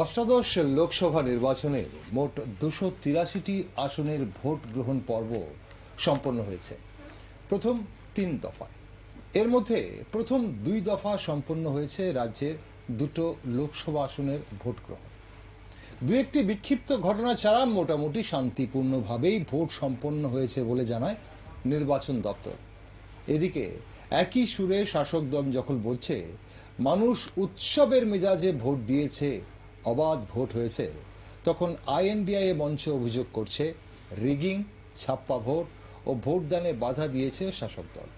অষ্টাদশ লোকসভা নির্বাচনের মোট দুশো তিরাশিটি আসনের ভোট গ্রহণ পর্ব সম্পন্ন হয়েছে প্রথম তিন দফায় এর মধ্যে প্রথম দুই দফা সম্পন্ন হয়েছে রাজ্যের দুটো লোকসভা আসনের ভোট গ্রহণ দু একটি বিক্ষিপ্ত ঘটনা ছাড়া মোটামুটি শান্তিপূর্ণভাবেই ভোট সম্পন্ন হয়েছে বলে জানায় নির্বাচন দপ্তর এদিকে একই সুরে শাসক দল যখন বলছে মানুষ উৎসবের মেজাজে ভোট দিয়েছে অবাধ ভোট হয়েছে তখন আইএনডিআইএ মঞ্চে অভিযোগ করছে রিগিং ছাপ্পা ভোট ও ভোটদানে বাধা দিয়েছে শাসক দল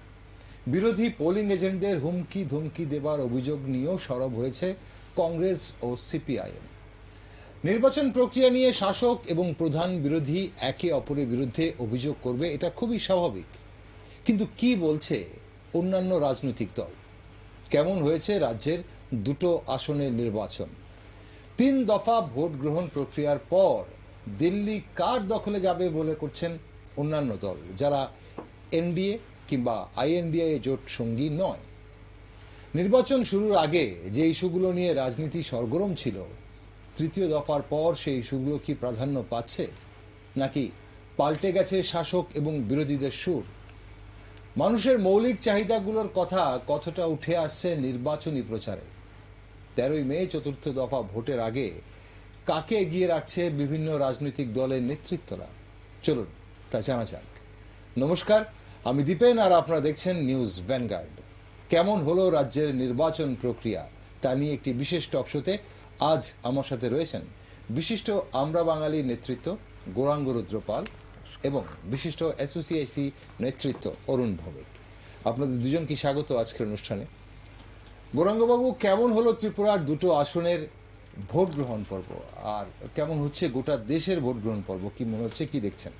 বিরোধী পোলিং এজেন্টদের হুমকি ধুমকি দেবার অভিযোগ নিয়েও সরব হয়েছে কংগ্রেস ও সিপিআইএম নির্বাচন প্রক্রিয়া নিয়ে শাসক এবং প্রধান বিরোধী একে অপরের বিরুদ্ধে অভিযোগ করবে এটা খুবই স্বাভাবিক কিন্তু কি বলছে অন্যান্য রাজনৈতিক দল কেমন হয়েছে রাজ্যের দুটো আসনের নির্বাচন তিন দফা ভোট গ্রহণ প্রক্রিয়ার পর দিল্লি কার দখলে যাবে বলে করছেন অন্যান্য দল যারা এনডিএ কিংবা আইএনডিএ জোট সঙ্গী নয় নির্বাচন শুরুর আগে যে ইস্যুগুলো নিয়ে রাজনীতি সরগরম ছিল তৃতীয় দফার পর সেই ইস্যুগুলো কি প্রাধান্য পাচ্ছে নাকি পাল্টে গেছে শাসক এবং বিরোধীদের সুর মানুষের মৌলিক চাহিদাগুলোর কথা কতটা উঠে আসছে নির্বাচনী প্রচারে তেরোই মে চতুর্থ দফা ভোটের আগে কাকে এগিয়ে রাখছে বিভিন্ন রাজনৈতিক দলের নেতৃত্বরা চলুন তা জানা যাক নমস্কার আমি দীপেন আর আপনারা দেখছেন নিউজ ভ্যানগার্ড কেমন হলো রাজ্যের নির্বাচন প্রক্রিয়া তা নিয়ে একটি বিশেষ টকশোতে আজ আমার সাথে রয়েছেন বিশিষ্ট আমরা বাঙালি নেতৃত্ব গৌরাঙ্গ রুদ্রপাল এবং বিশিষ্ট এসোসিআইসি নেতৃত্ব অরুণ ভৌমিক আপনাদের দুজনকে স্বাগত আজকের অনুষ্ঠানে গৌরাঙ্গবাবু কেমন হলো ত্রিপুরার দুটো আসনের ভোট গ্রহণ পর্ব আর কেমন হচ্ছে গোটা দেশের ভোট গ্রহণ পর্ব কি মনে হচ্ছে কি দেখছেন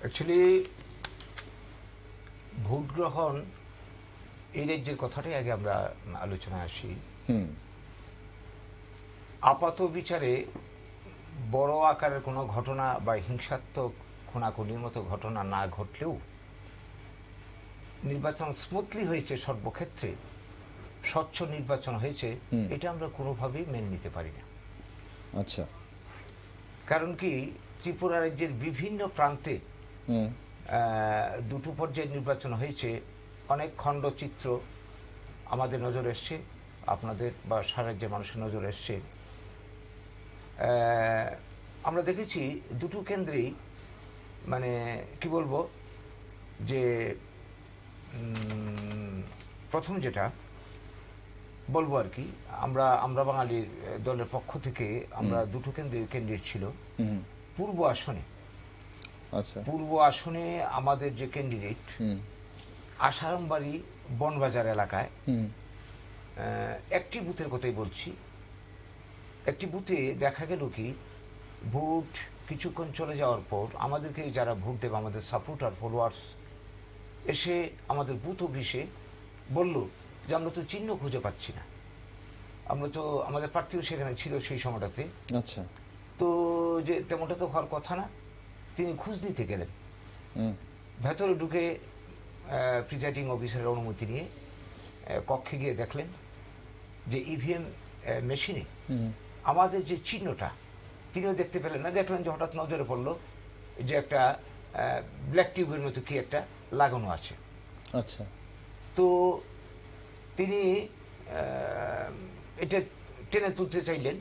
অ্যাকচুয়ালি ভোট গ্রহণ এই রাজ্যের কথাটাই আগে আমরা আলোচনায় আসি আপাত বিচারে বড় আকারের কোনো ঘটনা বা হিংসাত্মক খুনাখুনির মতো ঘটনা না ঘটলেও নির্বাচন স্মুথলি হয়েছে সর্বক্ষেত্রে স্বচ্ছ নির্বাচন হয়েছে এটা আমরা কোনোভাবেই মেনে নিতে পারি না আচ্ছা কারণ কি ত্রিপুরা রাজ্যের বিভিন্ন প্রান্তে দুটো পর্যায়ে নির্বাচন হয়েছে অনেক চিত্র আমাদের নজর এসছে আপনাদের বা সারা রাজ্যের মানুষের নজর এসছে আমরা দেখেছি দুটো কেন্দ্রেই মানে কি বলবো যে প্রথম যেটা বলবো আর কি আমরা আমরা বাঙালি দলের পক্ষ থেকে আমরা দুটো কেন্দ্রীয় ক্যান্ডিডেট ছিল পূর্ব আসনে আচ্ছা পূর্ব আসনে আমাদের যে ক্যান্ডিডেট আসারামবাড়ি বনবাজার এলাকায় একটি বুথের কথাই বলছি একটি বুথে দেখা গেল কি ভোট কিছুক্ষণ চলে যাওয়ার পর আমাদেরকে যারা ভোট দেবে আমাদের সাপোর্টার ফলোয়ার্স এসে আমাদের বুথ অফিসে বলল যে আমরা তো চিহ্ন খুঁজে পাচ্ছি না আমরা তো আমাদের প্রার্থীও সেখানে ছিল সেই সময়টাতে আচ্ছা তো যে তেমনটা তো হওয়ার কথা না তিনি খোঁজ নিতে গেলেন ভেতরে ঢুকে প্রিজাইডিং অফিসারের অনুমতি নিয়ে কক্ষে গিয়ে দেখলেন যে ইভিএম e মেশিনে আমাদের যে চিহ্নটা তিনিও দেখতে পেলেন না দেখলেন যে হঠাৎ নজরে পড়লো যে একটা ব্ল্যাক টিউবের মতো কি একটা লাগানো আছে আচ্ছা তো তিনি এটা টেনে তুলতে চাইলেন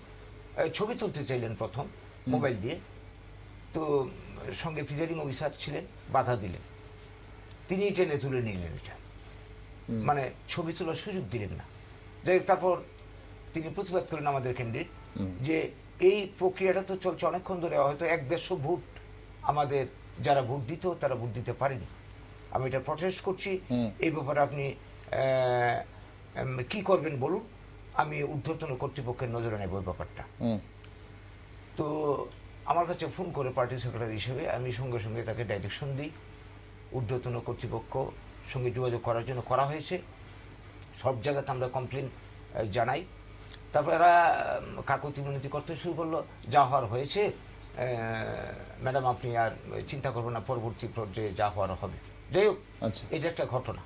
ছবি তুলতে চাইলেন প্রথম মোবাইল দিয়ে তো সঙ্গে প্রিজাইডিং অফিসার ছিলেন বাধা দিলেন তিনি টেনে তুলে নিলেন এটা মানে ছবি তোলার সুযোগ দিলেন না যাই তারপর তিনি প্রতিবাদ করেন আমাদের ক্যান্ডিডেট যে এই প্রক্রিয়াটা তো চলছে অনেকক্ষণ ধরে হয়তো এক দেড়শো ভোট আমাদের যারা ভোট দিত তারা ভোট দিতে পারেনি আমি এটা প্রটেস্ট করছি এই ব্যাপারে আপনি কি করবেন বলুন আমি ঊর্ধ্বতন কর্তৃপক্ষের নজরে নেব ওই ব্যাপারটা তো আমার কাছে ফোন করে পার্টি সেক্রেটারি হিসেবে আমি সঙ্গে সঙ্গে তাকে ডাইরেকশন দিই ঊর্ধ্বতন কর্তৃপক্ষ সঙ্গে যোগাযোগ করার জন্য করা হয়েছে সব জায়গাতে আমরা কমপ্লেন জানাই তারপর এরা কাকতি মিনতি করতে শুরু করলো যা হওয়ার হয়েছে ম্যাডাম আপনি আর চিন্তা করবেন না পরবর্তী পর্যায়ে যা হওয়ার হবে যাই হোক এটা আচ্ছা। একটা ঘটনা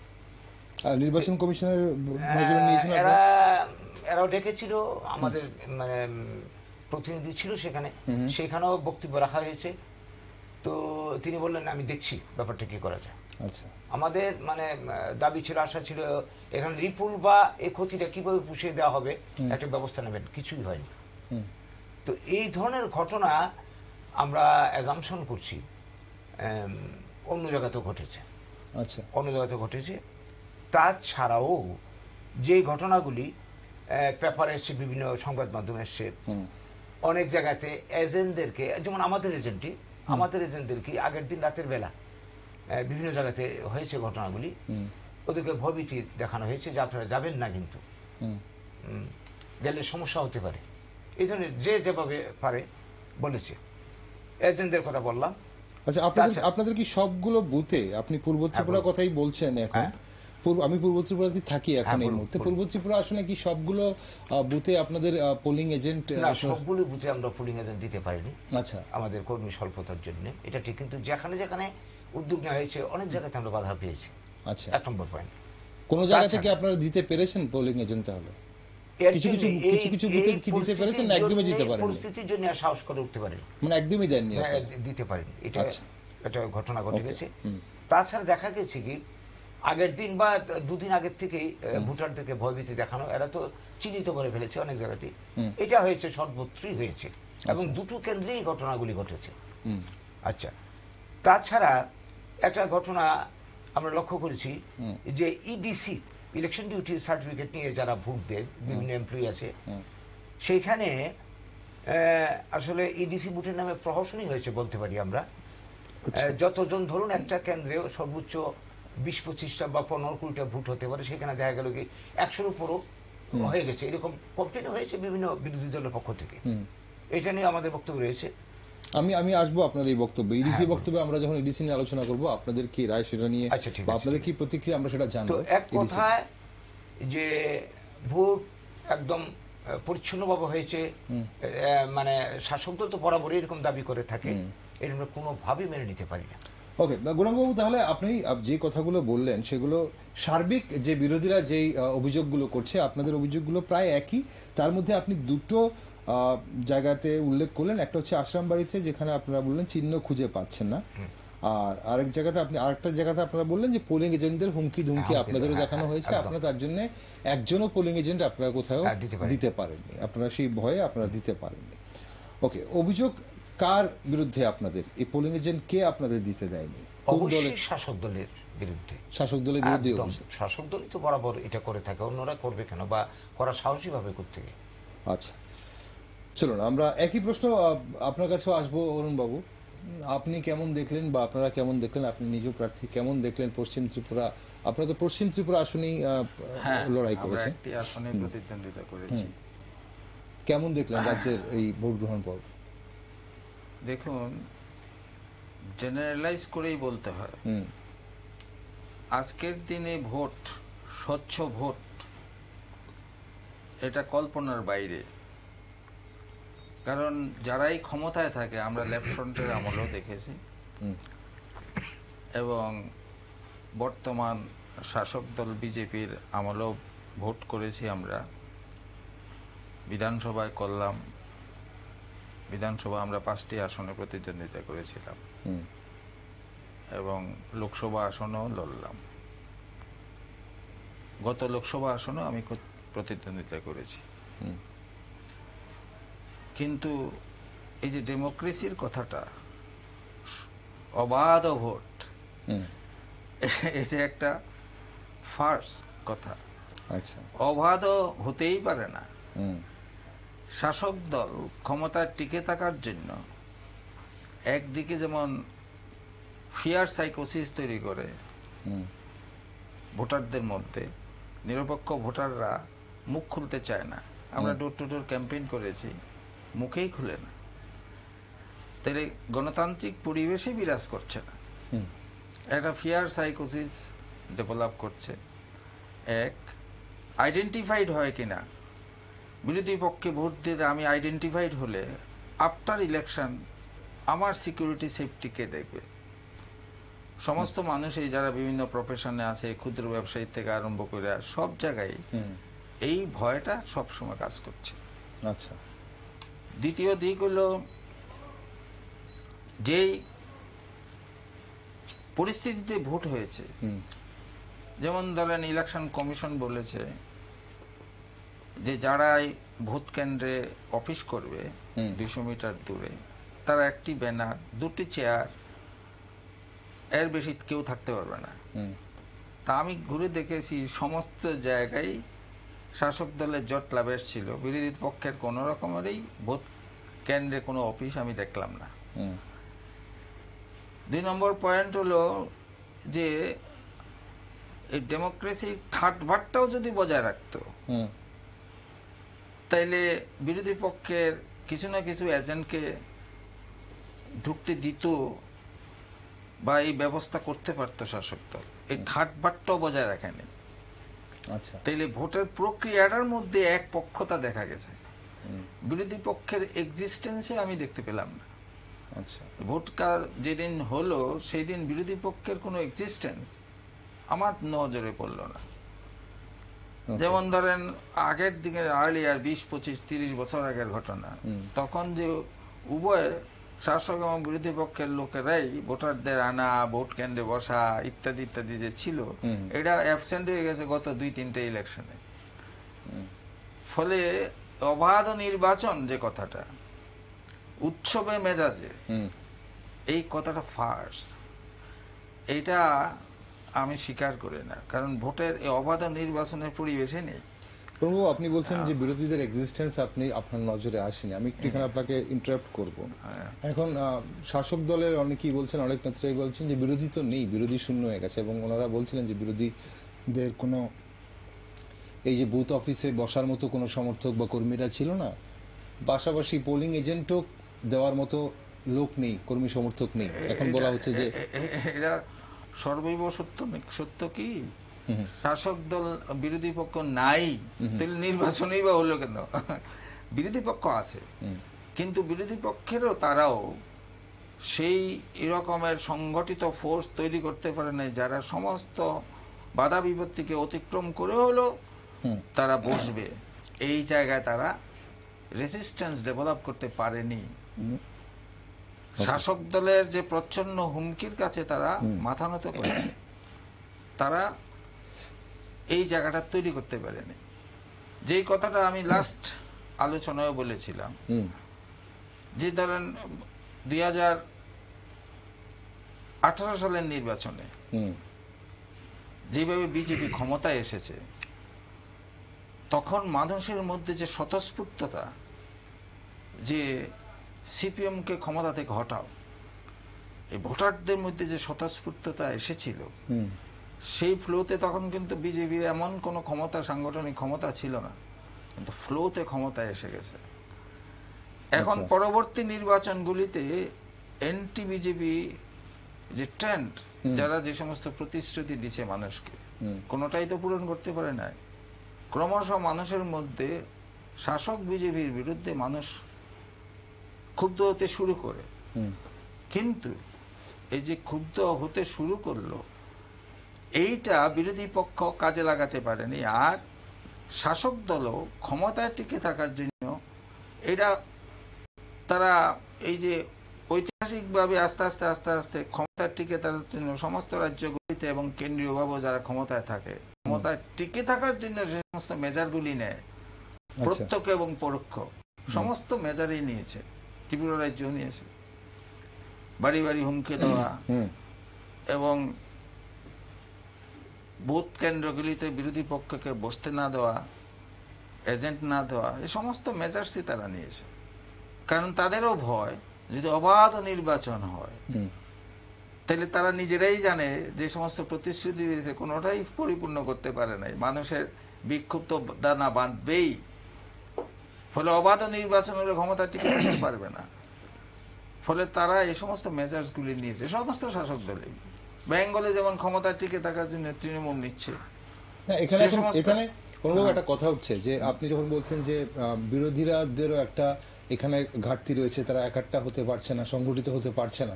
নির্বাচন কমিশনের এরা এরাও ডেকেছিল আমাদের মানে প্রতিনিধি ছিল সেখানে সেখানেও বক্তব্য রাখা হয়েছে তো তিনি বললেন আমি দেখছি ব্যাপারটা কি করা যায় আচ্ছা। আমাদের মানে দাবি ছিল আশা ছিল এখানে রিপুল বা এ ক্ষতিটা কিভাবে পুষিয়ে দেওয়া হবে একটা ব্যবস্থা নেবেন কিছুই হয়নি তো এই ধরনের ঘটনা আমরা অ্যাজামশন করছি অন্য জায়গাতেও ঘটেছে আচ্ছা অন্য জায়গাতে ঘটেছে তাছাড়াও যে ঘটনাগুলি পেপারে এসছে বিভিন্ন সংবাদ মাধ্যমে এসছে অনেক জায়গাতে এজেন্টদেরকে যেমন আমাদের এজেন্টটি আমাদের এজেন্টদেরকে আগের দিন রাতের বেলা বিভিন্ন জায়গাতে হয়েছে ঘটনাগুলি ওদেরকে ভবিতি দেখানো হয়েছে যে আপনারা যাবেন না কিন্তু গেলে সমস্যা হতে পারে এই ধরনের যে যেভাবে পারে বলেছে এজেন্টদের কথা বললাম আচ্ছা আপনাদের আপনাদের কি সবগুলো বুথে আপনি পূর্ব হ্যাঁ, ত্রিপুরার কথাই বলছেন এখন হ্যাঁ। আমি পূর্ব ত্রিপুরাতে থাকি এখন হ্যাঁ, এই মুহূর্তে পূর্ব ত্রিপুরা আসলে কি সবগুলো বুথে আপনাদের পোলিং এজেন্ট না সবগুলো বুথে আমরা পোলিং এজেন্ট দিতে পারিনি আচ্ছা আমাদের কর্মী স্বল্পতার জন্য এটা ঠিক কিন্তু যেখানে যেখানে উদ্যোগ নেওয়া হয়েছে অনেক জায়গাতে আমরা বাধা পেয়েছি আচ্ছা এক নম্বর পয়েন্ট কোন জায়গা থেকে আপনারা দিতে পেরেছেন পোলিং এজেন্ট তাহলে কিছু কিছু কিছু কি দিতে পেরেছেন না একদমই দিতে পারেন পরিস্থিতির জন্য সাহস করে উঠতে মানে একদমই দেননি হ্যাঁ, দিতে এটা আচ্ছা। এটা ঘটনা ঘটে গেছে তাছাড়া দেখা গেছে কি আগের দিন বা দুদিন আগের থেকেই ভোটারদেরকে ভয়ভীতি দেখানো এরা তো চিহ্নিত করে ফেলেছে অনেক জায়গাতেই এটা হয়েছে সর্বত্রই হয়েছে আচ্ছা। এবং দুটো কেন্দ্রেই ঘটনাগুলি ঘটেছে আচ্ছা তাছাড়া একটা ঘটনা আমরা লক্ষ্য করেছি যে ইডিসি e ইলেকশন ডিউটির সার্টিফিকেট নিয়ে যারা ভোট দেন বিভিন্ন এমপ্লয়ি আছে সেইখানে আসলে ইডিসি e বুটের নামে প্রহসনই হয়েছে বলতে পারি আমরা আচ্ছা। যতজন ধরুন একটা কেন্দ্রে সর্বোচ্চ বিশ পঁচিশটা বা পনেরো কুড়িটা ভোট হতে পারে সেখানে দেখা গেল কি একশোর উপরও হয়ে গেছে এরকম কমপ্লেন হয়েছে বিভিন্ন বিরোধী দলের পক্ষ থেকে এটা নিয়ে আমাদের বক্তব্য রয়েছে আমি আমি আসবো আপনার এই বক্তব্যে ইডিসি হ্যাঁ। বক্তব্যে আমরা যখন ইডিসি নিয়ে আলোচনা করব আপনাদের কি রায় সেটা নিয়ে আচ্ছা, বা আপনাদের কি প্রতিক্রিয়া আমরা সেটা জানবো এক কথায় যে ভোট একদম পরিচ্ছন্নভাবে হয়েছে মানে শাসক দল তো বরাবরই এরকম দাবি করে থাকে এটা আমরা কোনোভাবেই মেনে নিতে পারি না ওকে গোলামবাবু তাহলে আপনি যে কথাগুলো বললেন সেগুলো সার্বিক যে বিরোধীরা যেই অভিযোগগুলো করছে আপনাদের অভিযোগগুলো প্রায় একই তার মধ্যে আপনি দুটো জায়গাতে উল্লেখ করলেন একটা হচ্ছে আশ্রাম বাড়িতে যেখানে আপনারা বললেন চিহ্ন খুঁজে পাচ্ছেন না আর আরেক জায়গাতে আপনি আরেকটা জায়গাতে আপনারা বললেন যে পোলিং এজেন্টদের হুমকি ধুমকি আপনাদেরও দেখানো হ্যাঁ, হয়েছে আপনারা তার জন্য একজনও পোলিং এজেন্ট আপনারা কোথাও হ্যাঁ, দিতে পারেননি আপনারা সেই ভয়ে আপনারা দিতে পারেননি ওকে অভিযোগ কার বিরুদ্ধে আপনাদের এই পোলিং এজেন্ট কে আপনাদের দিতে দেয়নি শাসক দলের বিরুদ্ধে শাসক দলের বিরুদ্ধে শাসক দলই তো বরাবর এটা করে থাকে অন্যরা করবে কেন বা করা সাহসী ভাবে করতে আচ্ছা চলুন আমরা একই প্রশ্ন আপনার কাছেও আসবো অরুণ বাবু আপনি কেমন দেখলেন বা আপনারা কেমন দেখলেন আপনি নিজ প্রার্থী কেমন দেখলেন পশ্চিম ত্রিপুরা আপনারা তো পশ্চিম ত্রিপুরা আসনেই হ্যাঁ, লড়াই করেছেন কেমন দেখলেন হ্যাঁ। রাজ্যের এই ভোট গ্রহণ পর্ব দেখুন জেনারেলাইজ করেই বলতে হয় আজকের দিনে ভোট স্বচ্ছ ভোট এটা কল্পনার বাইরে কারণ যারাই ক্ষমতায় থাকে আমরা লেফট ফ্রন্টের আমলেও দেখেছি এবং বর্তমান শাসক দল বিজেপির আমলেও ভোট করেছি আমরা বিধানসভায় করলাম বিধানসভা আমরা পাঁচটি আসনে প্রতিদ্বন্দ্বিতা করেছিলাম এবং লোকসভা আসনেও লড়লাম গত লোকসভা আসনেও আমি প্রতিদ্বন্দ্বিতা করেছি কিন্তু এই যে ডেমোক্রেসির কথাটা অবাধ ভোট এটা একটা ফার্স কথা আচ্ছা অবাধ হতেই পারে না শাসক দল ক্ষমতা টিকে থাকার জন্য একদিকে যেমন ফিয়ার সাইকোসিস তৈরি করে ভোটারদের মধ্যে নিরপেক্ষ ভোটাররা মুখ খুলতে চায় না আমরা ডোর টু ডোর ক্যাম্পেইন করেছি মুখেই খুলে না তাহলে গণতান্ত্রিক পরিবেশে বিরাজ করছে না একটা ফিয়ার সাইকোসিস ডেভেলপ করছে এক আইডেন্টিফাইড হয় কিনা বিরোধী পক্ষে ভোট দিলে আমি আইডেন্টিফাইড হলে আফটার ইলেকশন আমার সিকিউরিটি সেফটিকে দেখবে সমস্ত মানুষই যারা বিভিন্ন প্রফেশনে আছে ক্ষুদ্র ব্যবসায়ী থেকে আরম্ভ করে সব জায়গায় এই ভয়টা সবসময় কাজ করছে আচ্ছা দ্বিতীয় দিক হল যেই পরিস্থিতিতে ভোট হয়েছে যেমন ধরেন ইলেকশন কমিশন বলেছে যে যারাই ভোট কেন্দ্রে অফিস করবে দুশো মিটার দূরে তারা একটি ব্যানার দুটি চেয়ার এর বেশি কেউ থাকতে পারবে না তা আমি ঘুরে দেখেছি সমস্ত জায়গায় শাসক দলের জট লাভের ছিল বিরোধী পক্ষের কোন রকমেরই ভোট কেন্দ্রে কোনো অফিস আমি দেখলাম না দুই নম্বর পয়েন্ট হলো যে এই ডেমোক্রেসির খাটভাটটাও যদি বজায় রাখত তাইলে বিরোধী পক্ষের কিছু না কিছু এজেন্টকে ঢুকতে দিত বা এই ব্যবস্থা করতে পারত শাসক দল এই ঘাটবাটটাও বজায় রাখেনি আচ্ছা। তাহলে ভোটের প্রক্রিয়াটার মধ্যে এক পক্ষতা দেখা গেছে বিরোধী পক্ষের এক্সিস্টেন্সে আমি দেখতে পেলাম না আচ্ছা ভোট যেদিন হলো সেই দিন বিরোধী পক্ষের কোনো এক্সিস্টেন্স আমার নজরে পড়ল না যেমন ধরেন আগের দিকে আর্লিয়ার বিশ পঁচিশ তিরিশ বছর আগের ঘটনা তখন যে উভয় শাসক এবং বিরোধী পক্ষের লোকেরাই ভোটারদের আনা ভোট কেন্দ্রে বসা ইত্যাদি ইত্যাদি যে ছিল এটা অ্যাবসেন্ট হয়ে গেছে গত দুই তিনটে ইলেকশনে ফলে অবাধ নির্বাচন যে কথাটা উৎসবে মেজাজে এই কথাটা ফার্স এটা আমি স্বীকার করি না কারণ ভোটের এই অবাধ নির্বাচনের পরিবেশে নেই প্রভু আপনি বলছেন হ্যাঁ। যে বিরোধীদের এক্সিস্টেন্স আপনি আপনার নজরে আসেনি আমি একটু এখানে আপনাকে ইন্টারাপ্ট করব হ্যাঁ। এখন শাসক দলের অনেকেই বলছেন অনেক নেত্রাই বলছেন যে বিরোধী তো নেই বিরোধী শূন্য হয়ে গেছে এবং ওনারা বলছিলেন যে বিরোধীদের কোনো এই যে বুথ অফিসে বসার মতো কোনো সমর্থক বা কর্মীরা ছিল না পাশাপাশি পোলিং এজেন্টও দেওয়ার মতো লোক নেই কর্মী সমর্থক নেই এখন বলা হচ্ছে যে এরা সর্বৈব সত্য সত্য কি শাসক দল বিরোধী পক্ষ নাই তাহলে নির্বাচনই বা হলো কেন বিরোধী পক্ষ আছে কিন্তু বিরোধী পক্ষেরও তারাও সেই এরকমের সংগঠিত ফোর্স তৈরি করতে পারে না যারা সমস্ত বাধা বিপত্তিকে অতিক্রম করে হলো তারা বসবে এই জায়গায় তারা রেসিস্ট্যান্স ডেভেলপ করতে পারেনি শাসক দলের যে প্রচ্ছন্ন হুমকির কাছে তারা মাথা নত করেছে তারা এই জায়গাটা তৈরি করতে পারেনি যেই কথাটা আমি লাস্ট আলোচনায় বলেছিলাম যে ধরেন দুই সালের নির্বাচনে যেভাবে বিজেপি ক্ষমতায় এসেছে তখন মানুষের মধ্যে যে স্বতঃস্ফূর্ততা যে সিপিএমকে ক্ষমতা থেকে হটাও এই ভোটারদের মধ্যে যে স্বতঃস্ফূর্ততা এসেছিল সেই ফ্লোতে তখন কিন্তু বিজেপির এমন কোনো ক্ষমতা সাংগঠনিক ক্ষমতা ছিল না কিন্তু ফ্লোতে ক্ষমতা এসে গেছে এখন আচ্ছা। পরবর্তী নির্বাচনগুলিতে এন্টি বিজেপি যে ট্রেন্ড যারা যে সমস্ত প্রতিশ্রুতি দিছে মানুষকে কোনোটাই তো পূরণ করতে পারে নাই ক্রমশ মানুষের মধ্যে শাসক বিজেপির বিরুদ্ধে মানুষ ক্ষুব্ধ হতে শুরু করে কিন্তু এই যে ক্ষুব্ধ হতে শুরু করলো এইটা বিরোধী পক্ষ কাজে লাগাতে পারেনি আর শাসক দলও ক্ষমতায় টিকে থাকার জন্য এটা তারা এই যে ঐতিহাসিকভাবে আস্তে আস্তে আস্তে আস্তে ক্ষমতার টিকে তাদের জন্য সমস্ত রাজ্যগুলিতে এবং কেন্দ্রীয় ভাবে যারা ক্ষমতায় থাকে ক্ষমতায় টিকে থাকার জন্য যে সমস্ত মেজারগুলি নেয় আচ্ছা। প্রত্যক্ষ এবং পরোক্ষ সমস্ত মেজারই নিয়েছে ত্রিপুরা রাজ্য নিয়েছে বাড়ি বাড়ি হুমকি দেওয়া এবং বুথ কেন্দ্রগুলিতে বিরোধী পক্ষকে বসতে না দেওয়া এজেন্ট না দেওয়া এই সমস্ত মেজার্সই তারা নিয়েছে কারণ তাদেরও ভয় যদি অবাধ নির্বাচন হয় তাহলে তারা নিজেরাই জানে যে সমস্ত প্রতিশ্রুতি দিয়েছে কোনোটাই পরিপূর্ণ করতে পারে নাই মানুষের বিক্ষুব্ধ দানা বাঁধবেই ফলে অবাধ নির্বাচন হলে ক্ষমতা টিকে থাকতে পারবে না ফলে তারা এই সমস্ত মেজার্সগুলি নিয়েছে সমস্ত শাসক দলেই বেঙ্গলে যেমন ক্ষমতা টিকে থাকার জন্য তৃণমূল নিচ্ছে এখানে এখানে অনুভব হ্যাঁ। একটা কথা হচ্ছে যে আপনি যখন বলছেন যে বিরোধীরাদেরও একটা এখানে ঘাটতি রয়েছে তারা একাট্টা হতে পারছে না সংগঠিত হতে পারছে না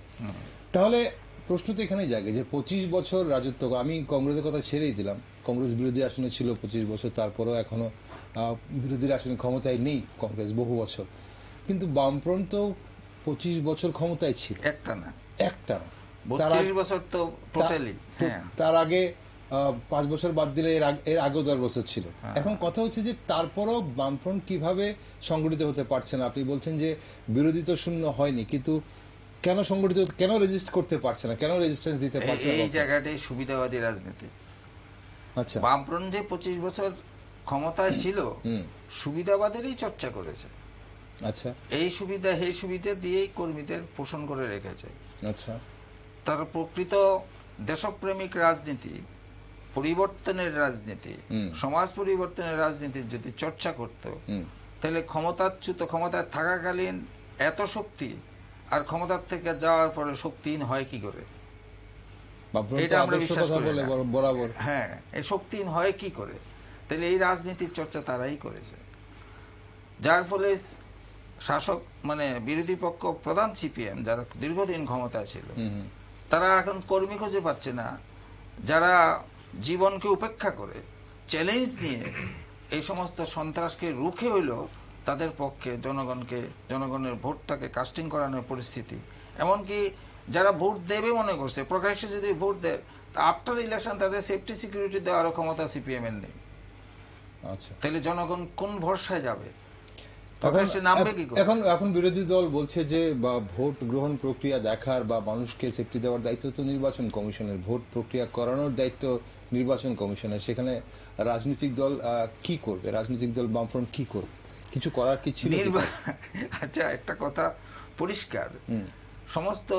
তাহলে প্রশ্ন তো এখানেই জাগে যে পঁচিশ বছর রাজত্ব আমি কংগ্রেসের কথা ছেড়েই দিলাম কংগ্রেস বিরোধী আসনে ছিল পঁচিশ বছর তারপরেও এখনো বিরোধীর আসনে ক্ষমতায় নেই কংগ্রেস বহু বছর কিন্তু বামফ্রন্ট তো পঁচিশ বছর ক্ষমতায় ছিল একটা না একটা না হ্যাঁ। তার আগে পাঁচ বছর বাদ দিলে এর আগেও দশ বছর ছিল হ্যাঁ। এখন কথা হচ্ছে যে তারপরও বামফ্রন্ট কিভাবে সংগঠিত হতে পারছে না আপনি বলছেন যে বিরোধী তো শূন্য হয়নি কিন্তু কেন সংগঠিত কেন রেজিস্ট করতে পারছে না কেন রেজিস্ট্যান্স দিতে পারছে এই জায়গাটাই সুবিধাবাদী রাজনীতি আচ্ছা বামফ্রন্ট যে পঁচিশ বছর ক্ষমতায় ছিল সুবিধাবাদেরই চর্চা করেছে আচ্ছা এই সুবিধা এই সুবিধা দিয়েই কর্মীদের পোষণ করে রেখেছে আচ্ছা তারা প্রকৃত দেশপ্রেমিক রাজনীতি পরিবর্তনের রাজনীতি সমাজ পরিবর্তনের রাজনীতির যদি চর্চা করত তাহলে ক্ষমতাচ্যুত ক্ষমতায় থাকাকালীন এত শক্তি আর ক্ষমতার থেকে যাওয়ার পরে শক্তিহীন হয় কি করে এটা আমরা বিশ্বাস বরাবর হ্যাঁ এই শক্তিহীন হয় কি করে তাহলে এই রাজনীতির চর্চা তারাই করেছে যার ফলে শাসক মানে বিরোধী পক্ষ প্রধান সিপিএম যারা দীর্ঘদিন ক্ষমতায় ছিল তারা এখন কর্মী খুঁজে পাচ্ছে না যারা জীবনকে উপেক্ষা করে চ্যালেঞ্জ নিয়ে এই সমস্ত সন্ত্রাসকে রুখে হইল তাদের পক্ষে জনগণকে জনগণের ভোটটাকে কাস্টিং করানোর পরিস্থিতি এমনকি যারা ভোট দেবে মনে করছে প্রকাশ্যে যদি ভোট দেয় তা আফটার ইলেকশন তাদের সেফটি সিকিউরিটি দেওয়ারও ক্ষমতা সিপিএম এর নেই আচ্ছা তাহলে জনগণ কোন ভরসায় যাবে এখন এখন বিরোধী দল বলছে যে ভোট গ্রহণ প্রক্রিয়া দেখার বা মানুষকে সেফটি দেওয়ার দায়িত্ব তো নির্বাচন কমিশনের ভোট প্রক্রিয়া করানোর দায়িত্ব নির্বাচন কমিশনের সেখানে রাজনৈতিক দল কি করবে রাজনৈতিক দল বামফ্রন্ট কি করবে কিছু করার কি ছিল আচ্ছা একটা কথা পরিষ্কার সমস্ত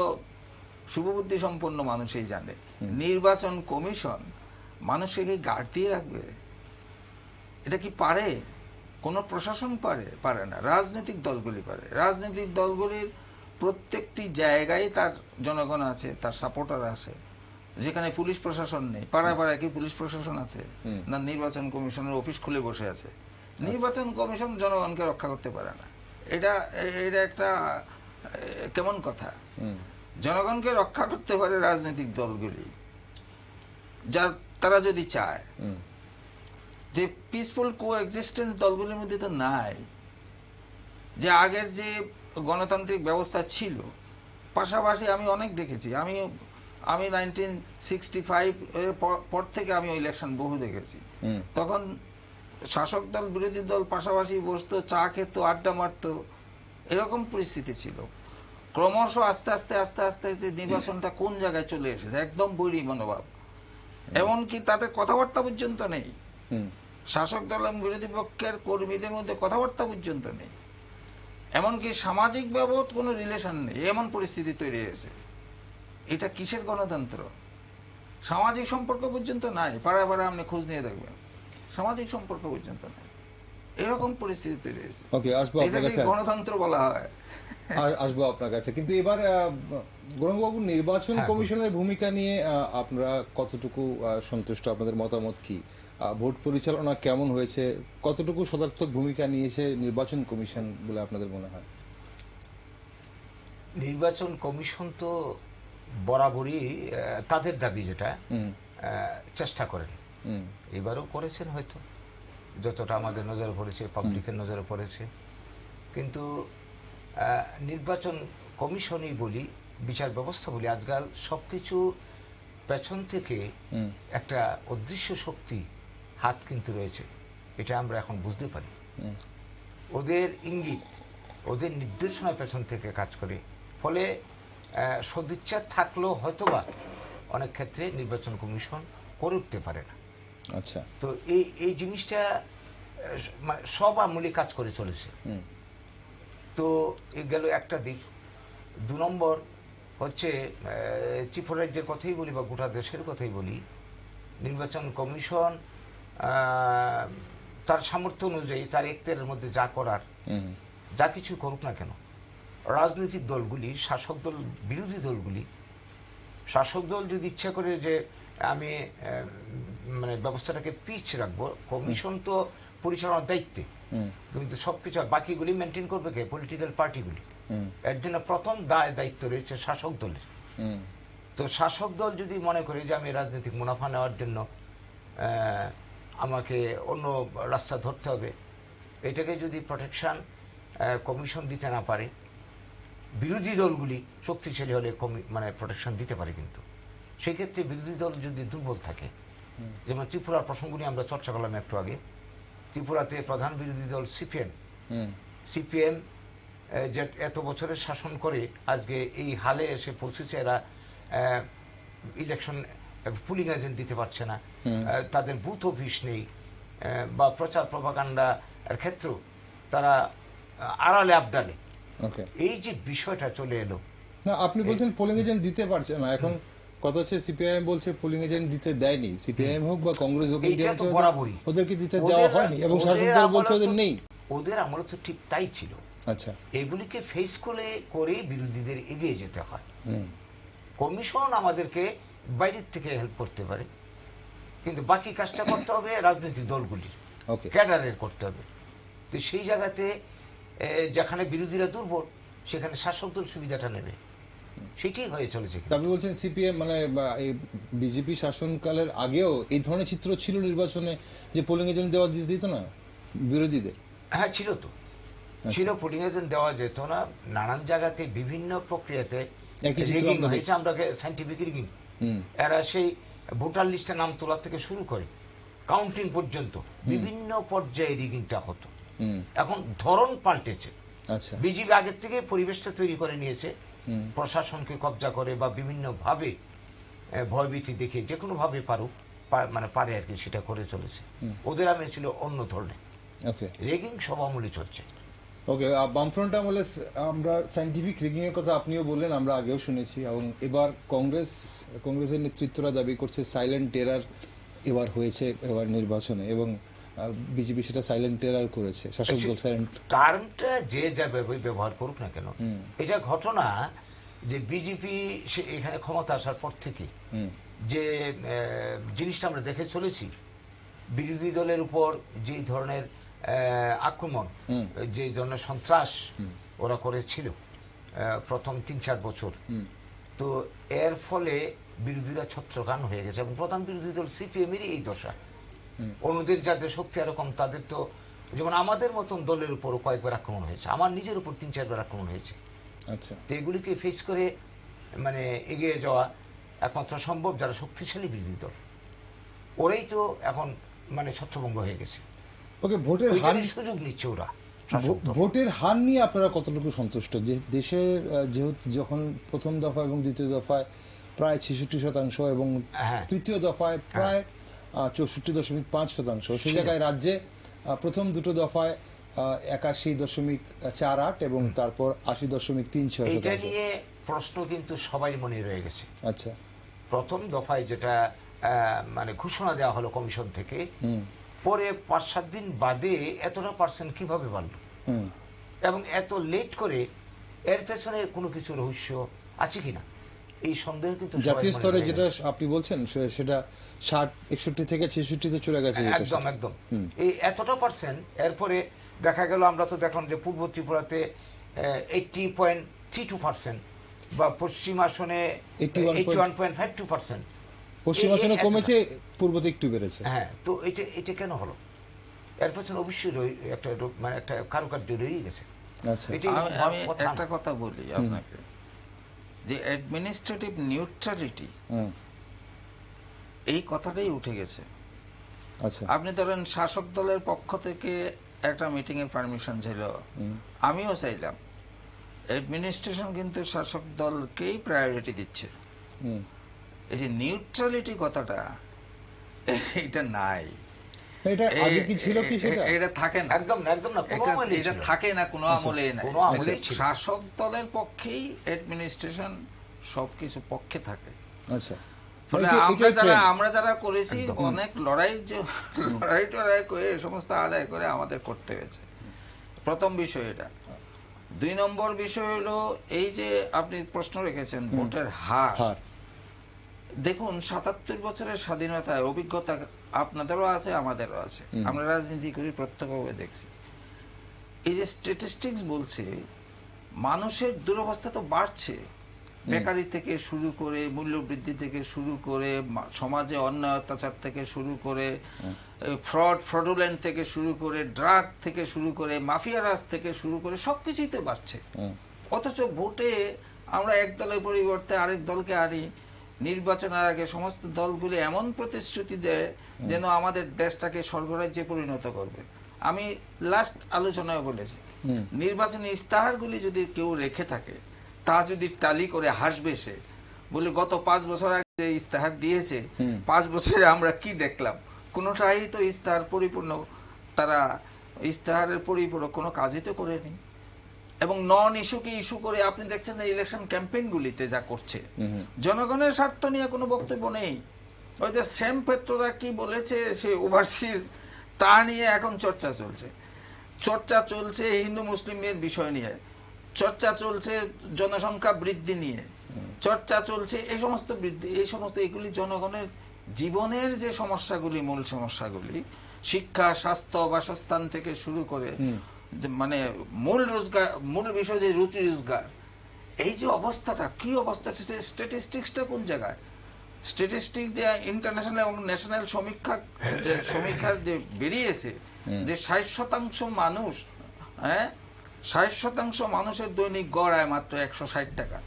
শুভবুদ্ধি সম্পন্ন মানুষই জানে নির্বাচন কমিশন মানুষকে কি গাড় দিয়ে রাখবে এটা কি পারে কোন প্রশাসন পারে পারে না রাজনৈতিক দলগুলি পারে রাজনৈতিক দলগুলির প্রত্যেকটি জায়গায় তার জনগণ আছে তার সাপোর্টার আছে যেখানে পুলিশ প্রশাসন নেই পাড়ায় পাড়ায় কি পুলিশ প্রশাসন আছে না নির্বাচন কমিশনের অফিস খুলে বসে আছে আচ্ছা। নির্বাচন কমিশন জনগণকে রক্ষা করতে পারে না এটা এটা একটা কেমন কথা জনগণকে রক্ষা করতে পারে রাজনৈতিক দলগুলি যা তারা যদি চায় যে পিসফুল কো এক্সিস্টেন্স দলগুলির মধ্যে তো নাই যে আগের যে গণতান্ত্রিক ব্যবস্থা ছিল পাশাপাশি আমি অনেক দেখেছি আমি আমি নাইনটিন সিক্সটি ফাইভ এর পর থেকে আমি ওই ইলেকশন বহু দেখেছি তখন শাসক দল বিরোধী দল পাশাপাশি বসত চা খেত আড্ডা মারত এরকম পরিস্থিতি ছিল ক্রমশ আস্তে আস্তে আস্তে আস্তে নির্বাচনটা কোন জায়গায় চলে এসেছে একদম বৈরী মনোভাব এমনকি তাদের কথাবার্তা পর্যন্ত নেই শাসক দল এবং বিরোধী পক্ষের কর্মীদের মধ্যে কথাবার্তা পর্যন্ত নেই এমনকি সামাজিক বাবদ কোনো রিলেশন নেই এমন পরিস্থিতি তৈরি হয়েছে এটা কিসের গণতন্ত্র সামাজিক সম্পর্ক পর্যন্ত নাই পাড়া পাড়া আপনি খোঁজ নিয়ে দেখবেন সামাজিক সম্পর্ক পর্যন্ত নাই এরকম পরিস্থিতি তৈরি হয়েছে গণতন্ত্র বলা হয় আসবো আপনার কাছে কিন্তু এবার গৌরবাবু নির্বাচন হ্যাঁ। কমিশনের ভূমিকা নিয়ে আপনারা কতটুকু সন্তুষ্ট আপনাদের মতামত কি ভোট পরিচালনা কেমন হয়েছে কতটুকু সদার্থক ভূমিকা নিয়েছে নির্বাচন কমিশন বলে আপনাদের মনে হয় নির্বাচন কমিশন তো বরাবরই তাদের দাবি যেটা চেষ্টা করেন এবারও করেছেন হয়তো যতটা আমাদের নজরে পড়েছে পাবলিকের নজরে পড়েছে কিন্তু নির্বাচন কমিশনই বলি বিচার ব্যবস্থা বলি আজকাল সবকিছু পেছন থেকে একটা অদৃশ্য শক্তি হাত কিন্তু রয়েছে এটা আমরা এখন বুঝতে পারি ওদের ইঙ্গিত ওদের নির্দেশনা পেছন থেকে কাজ করে ফলে সদিচ্ছা থাকলেও হয়তোবা অনেক ক্ষেত্রে নির্বাচন কমিশন করে উঠতে পারে না আচ্ছা তো এই এই জিনিসটা মানে সব আমলে কাজ করে চলেছে তো এ গেল একটা দিক দু নম্বর হচ্ছে চিফ রাজ্যের কথাই বলি বা গোটা দেশের কথাই বলি নির্বাচন কমিশন তার সামর্থ্য অনুযায়ী তার একতের মধ্যে যা করার যা কিছু করুক না কেন রাজনৈতিক দলগুলি শাসক দল বিরোধী দলগুলি শাসক দল যদি ইচ্ছা করে যে আমি মানে ব্যবস্থাটাকে পিচ রাখবো কমিশন তো পরিচালনার দায়িত্বে কিন্তু সবকিছু বাকিগুলি মেনটেন করবে কে পলিটিক্যাল পার্টিগুলি এর জন্য প্রথম দায় দায়িত্ব রয়েছে শাসক দলের তো শাসক দল যদি মনে করে যে আমি রাজনৈতিক মুনাফা নেওয়ার জন্য আমাকে অন্য রাস্তা ধরতে হবে এটাকে যদি প্রোটেকশান কমিশন দিতে না পারে বিরোধী দলগুলি শক্তিশালী হলে মানে প্রোটেকশন দিতে পারে কিন্তু সেক্ষেত্রে বিরোধী দল যদি দুর্বল থাকে যেমন ত্রিপুরার প্রসঙ্গ নিয়ে আমরা চর্চা করলাম একটু আগে ত্রিপুরাতে প্রধান বিরোধী দল সিপিএম সিপিএম যে এত বছরের শাসন করে আজকে এই হালে এসে পৌঁছেছে এরা ইলেকশন পুলিং এজেন্ট দিতে পারছে না তাদের বুথ অফিস নেই বা প্রচার প্রভাকাণ্ডার ক্ষেত্র তারা আড়ালে আবডালে এই যে বিষয়টা চলে এলো না আপনি বলছেন পোলিং এজেন্ট দিতে পারছে না এখন কথা হচ্ছে সিপিআইএম বলছে পোলিং এজেন্ট দিতে দেয়নি সিপিআইএম হোক বা কংগ্রেস হোক ওদেরকে দিতে দেওয়া হয়নি এবং শাসক দল বলছে ওদের নেই ওদের আমলে তো ঠিক তাই ছিল আচ্ছা এগুলিকে ফেস করে করে বিরোধীদের এগিয়ে যেতে হয় কমিশন আমাদেরকে বাইরের থেকে হেল্প করতে পারে কিন্তু বাকি কাজটা করতে হবে রাজনৈতিক দলগুলির ক্যাডারের করতে হবে তো সেই জায়গাতে যেখানে বিরোধীরা দুর্বল সেখানে শাসক দল সুবিধাটা নেবে সেটি হয়ে চলেছে আপনি বলছেন সিপিএম মানে বিজেপি শাসনকালের আগেও এই ধরনের চিত্র ছিল নির্বাচনে যে পোলিং এজেন্ট দেওয়া দিতে দিত না বিরোধীদের হ্যাঁ ছিল তো আচ্ছা। ছিল পোলিং এজেন্ট দেওয়া যেত না নানান জায়গাতে বিভিন্ন প্রক্রিয়াতে আমরা সাইন্টিফিক রিগিং এরা সেই ভোটার লিস্টে নাম তোলা থেকে শুরু করে কাউন্টিং পর্যন্ত বিভিন্ন পর্যায়ে রিগিংটা হতো এখন ধরন পাল্টেছে আচ্ছা। বিজেপি আগের থেকে পরিবেশটা তৈরি করে নিয়েছে প্রশাসনকে কবজা করে বা বিভিন্ন ভাবে ভয়ভীতি দেখে যে কোনো ভাবে পারুক মানে পারে আর কি সেটা করে চলেছে ওদের আমি ছিল অন্য ধরনের রেগিং সব আমলে চলছে ওকে বামফ্রন্ট আমলে আমরা সাইন্টিফিক রিগিং এর কথা আপনিও বললেন আমরা আগেও শুনেছি এবং এবার কংগ্রেস কংগ্রেসের নেতৃত্বরা দাবি করছে সাইলেন্ট টেরার এবার হয়েছে এবার নির্বাচনে এবং বিজেপি সেটা সাইলেন্ট টেরার করেছে শাসক আচ্ছা, দল সাইলেন্ট টার্মটা যে যা ব্যবহার করুক না কেন এটা ঘটনা যে বিজেপি সে এখানে ক্ষমতা আসার পর থেকে যে জিনিসটা আমরা দেখে চলেছি বিরোধী দলের উপর যে ধরনের আক্রমণ যে ধরনের সন্ত্রাস ওরা করেছিল প্রথম তিন চার বছর তো এর ফলে বিরোধীরা ছত্রকান হয়ে গেছে এবং প্রধান বিরোধী দল সিপিএমেরই এই দশা অন্যদের যাদের শক্তি এরকম তাদের তো যেমন আমাদের মতন দলের উপরও কয়েকবার আক্রমণ হয়েছে আমার নিজের উপর তিন চারবার আক্রমণ হয়েছে আচ্ছা। তো এগুলিকে ফেস করে মানে এগিয়ে যাওয়া একমাত্র সম্ভব যারা শক্তিশালী বিরোধী দল ওরাই তো এখন মানে ছত্রভঙ্গ হয়ে গেছে ওকে ভোটের হার সুযোগ নিচ্ছে ওরা ভোটের হার নিয়ে আপনারা কতটুকু সন্তুষ্ট যে দেশের যেহেতু যখন প্রথম দফা এবং দ্বিতীয় দফায় প্রায় ছেষট্টি শতাংশ এবং হ্যাঁ। তৃতীয় দফায় হ্যাঁ। প্রায় চৌষট্টি দশমিক পাঁচ শতাংশ সেই জায়গায় রাজ্যে প্রথম দুটো দফায় একাশি দশমিক চার আট এবং তারপর আশি দশমিক তিন ছয় এটা নিয়ে প্রশ্ন কিন্তু সবাই মনে রয়ে গেছে আচ্ছা প্রথম দফায় যেটা মানে ঘোষণা দেওয়া হলো কমিশন থেকে পরে পাঁচ সাত দিন বাদে এতটা পার্সেন্ট কিভাবে বাড়লো এবং এত লেট করে এর পেছনে কোনো কিছু রহস্য আছে কিনা এই সন্দেহ কিন্তু জাতীয় স্তরে যেটা আপনি বলছেন সেটা ষাট একষট্টি থেকে ছেষট্টিতে চলে গেছে একদম একদম এই এতটা পার্সেন্ট এরপরে দেখা গেল আমরা তো দেখলাম যে পূর্ব ত্রিপুরাতে eighty point three two percent বা পশ্চিম আসনে eighty one point five two percent পশ্চিম আসনে কমেছে পূর্বতে একটু বেড়েছে হ্যাঁ তো এটা এটা কেন হলো এর পেছনে অবশ্যই একটা মানে একটা কারুকার্য রয়ে গেছে আচ্ছা। আমি একটা কথা বলি আপনাকে যে অ্যাডমিনিস্ট্রেটিভ নিউট্রালিটি এই কথাটাই উঠে গেছে আচ্ছা আপনি ধরেন শাসক দলের পক্ষ থেকে একটা মিটিং এর পারমিশন ছিল আমিও চাইলাম অ্যাডমিনিস্ট্রেশন কিন্তু শাসক দলকেই প্রায়োরিটি দিচ্ছে এই যে নিউট্রালিটি কথাটা এটা নাই আচ্ছা, আচ্ছা। আমরা যারা করেছি অনেক লড়াই লড়াই করে এ সমস্ত আদায় করে আমাদের করতে হয়েছে প্রথম বিষয় এটা দুই নম্বর বিষয় হলো এই যে আপনি প্রশ্ন রেখেছেন ভোটের হার দেখুন সাতাত্তর বছরের স্বাধীনতার অভিজ্ঞতা আপনাদেরও আছে আমাদেরও আছে আমরা রাজনীতি করি প্রত্যক্ষভাবে দেখছি এই যে স্ট্যাটিস্টিক্স বলছে মানুষের দুরবস্থা তো বাড়ছে বেকারি থেকে শুরু করে মূল্যবৃদ্ধি থেকে শুরু করে সমাজে অন্যায় অত্যাচার থেকে শুরু করে ফ্রড ফ্রডুলেন্ট থেকে শুরু করে ড্রাগ থেকে শুরু করে মাফিয়া রাজ থেকে শুরু করে সবকিছুই তো বাড়ছে অথচ ভোটে আমরা একদলের পরিবর্তে আরেক দলকে আনি নির্বাচনের আগে সমস্ত দলগুলি এমন প্রতিশ্রুতি দেয় যেন আমাদের দেশটাকে স্বর্গরাজ্যে পরিণত করবে আমি লাস্ট আলোচনায় বলেছি নির্বাচনী ইস্তাহারগুলি যদি কেউ রেখে থাকে তা যদি টালি করে হাসবে সে বলে গত পাঁচ বছর আগে যে ইস্তাহার দিয়েছে পাঁচ বছরে আমরা কি দেখলাম কোনোটাই তো ইস্তাহার পরিপূর্ণ তারা ইস্তাহারের পরিপূরক কোনো কাজই তো করেনি এবং নন ইস্যুকে ইস্যু করে আপনি দেখছেন ইলেকশন ক্যাম্পেইনগুলিতে যা করছে জনগণের স্বার্থ নিয়ে কোনো বক্তব্য নেই ওই যে শ্যাম পেত্রদা কি বলেছে সে ওভারসিজ তা নিয়ে এখন চর্চা চলছে চর্চা চলছে হিন্দু মুসলিমের বিষয় নিয়ে চর্চা চলছে জনসংখ্যা বৃদ্ধি নিয়ে চর্চা চলছে এই সমস্ত বৃদ্ধি এই সমস্ত এগুলি জনগণের জীবনের যে সমস্যাগুলি মূল সমস্যাগুলি শিক্ষা স্বাস্থ্য বাসস্থান থেকে শুরু করে মানে মূল রোজগার মূল বিষয় যে রুচি রোজগার এই যে অবস্থাটা কি অবস্থা স্ট্যাটিস্টিক্সটা কোন জায়গায় স্ট্যাটিস্টিক যে ইন্টারন্যাশনাল এবং ন্যাশনাল সমীক্ষা সমীক্ষা যে বেরিয়েছে যে ষাট শতাংশ মানুষ হ্যাঁ ষাট শতাংশ মানুষের দৈনিক গড় আয় মাত্র একশো ষাট টাকা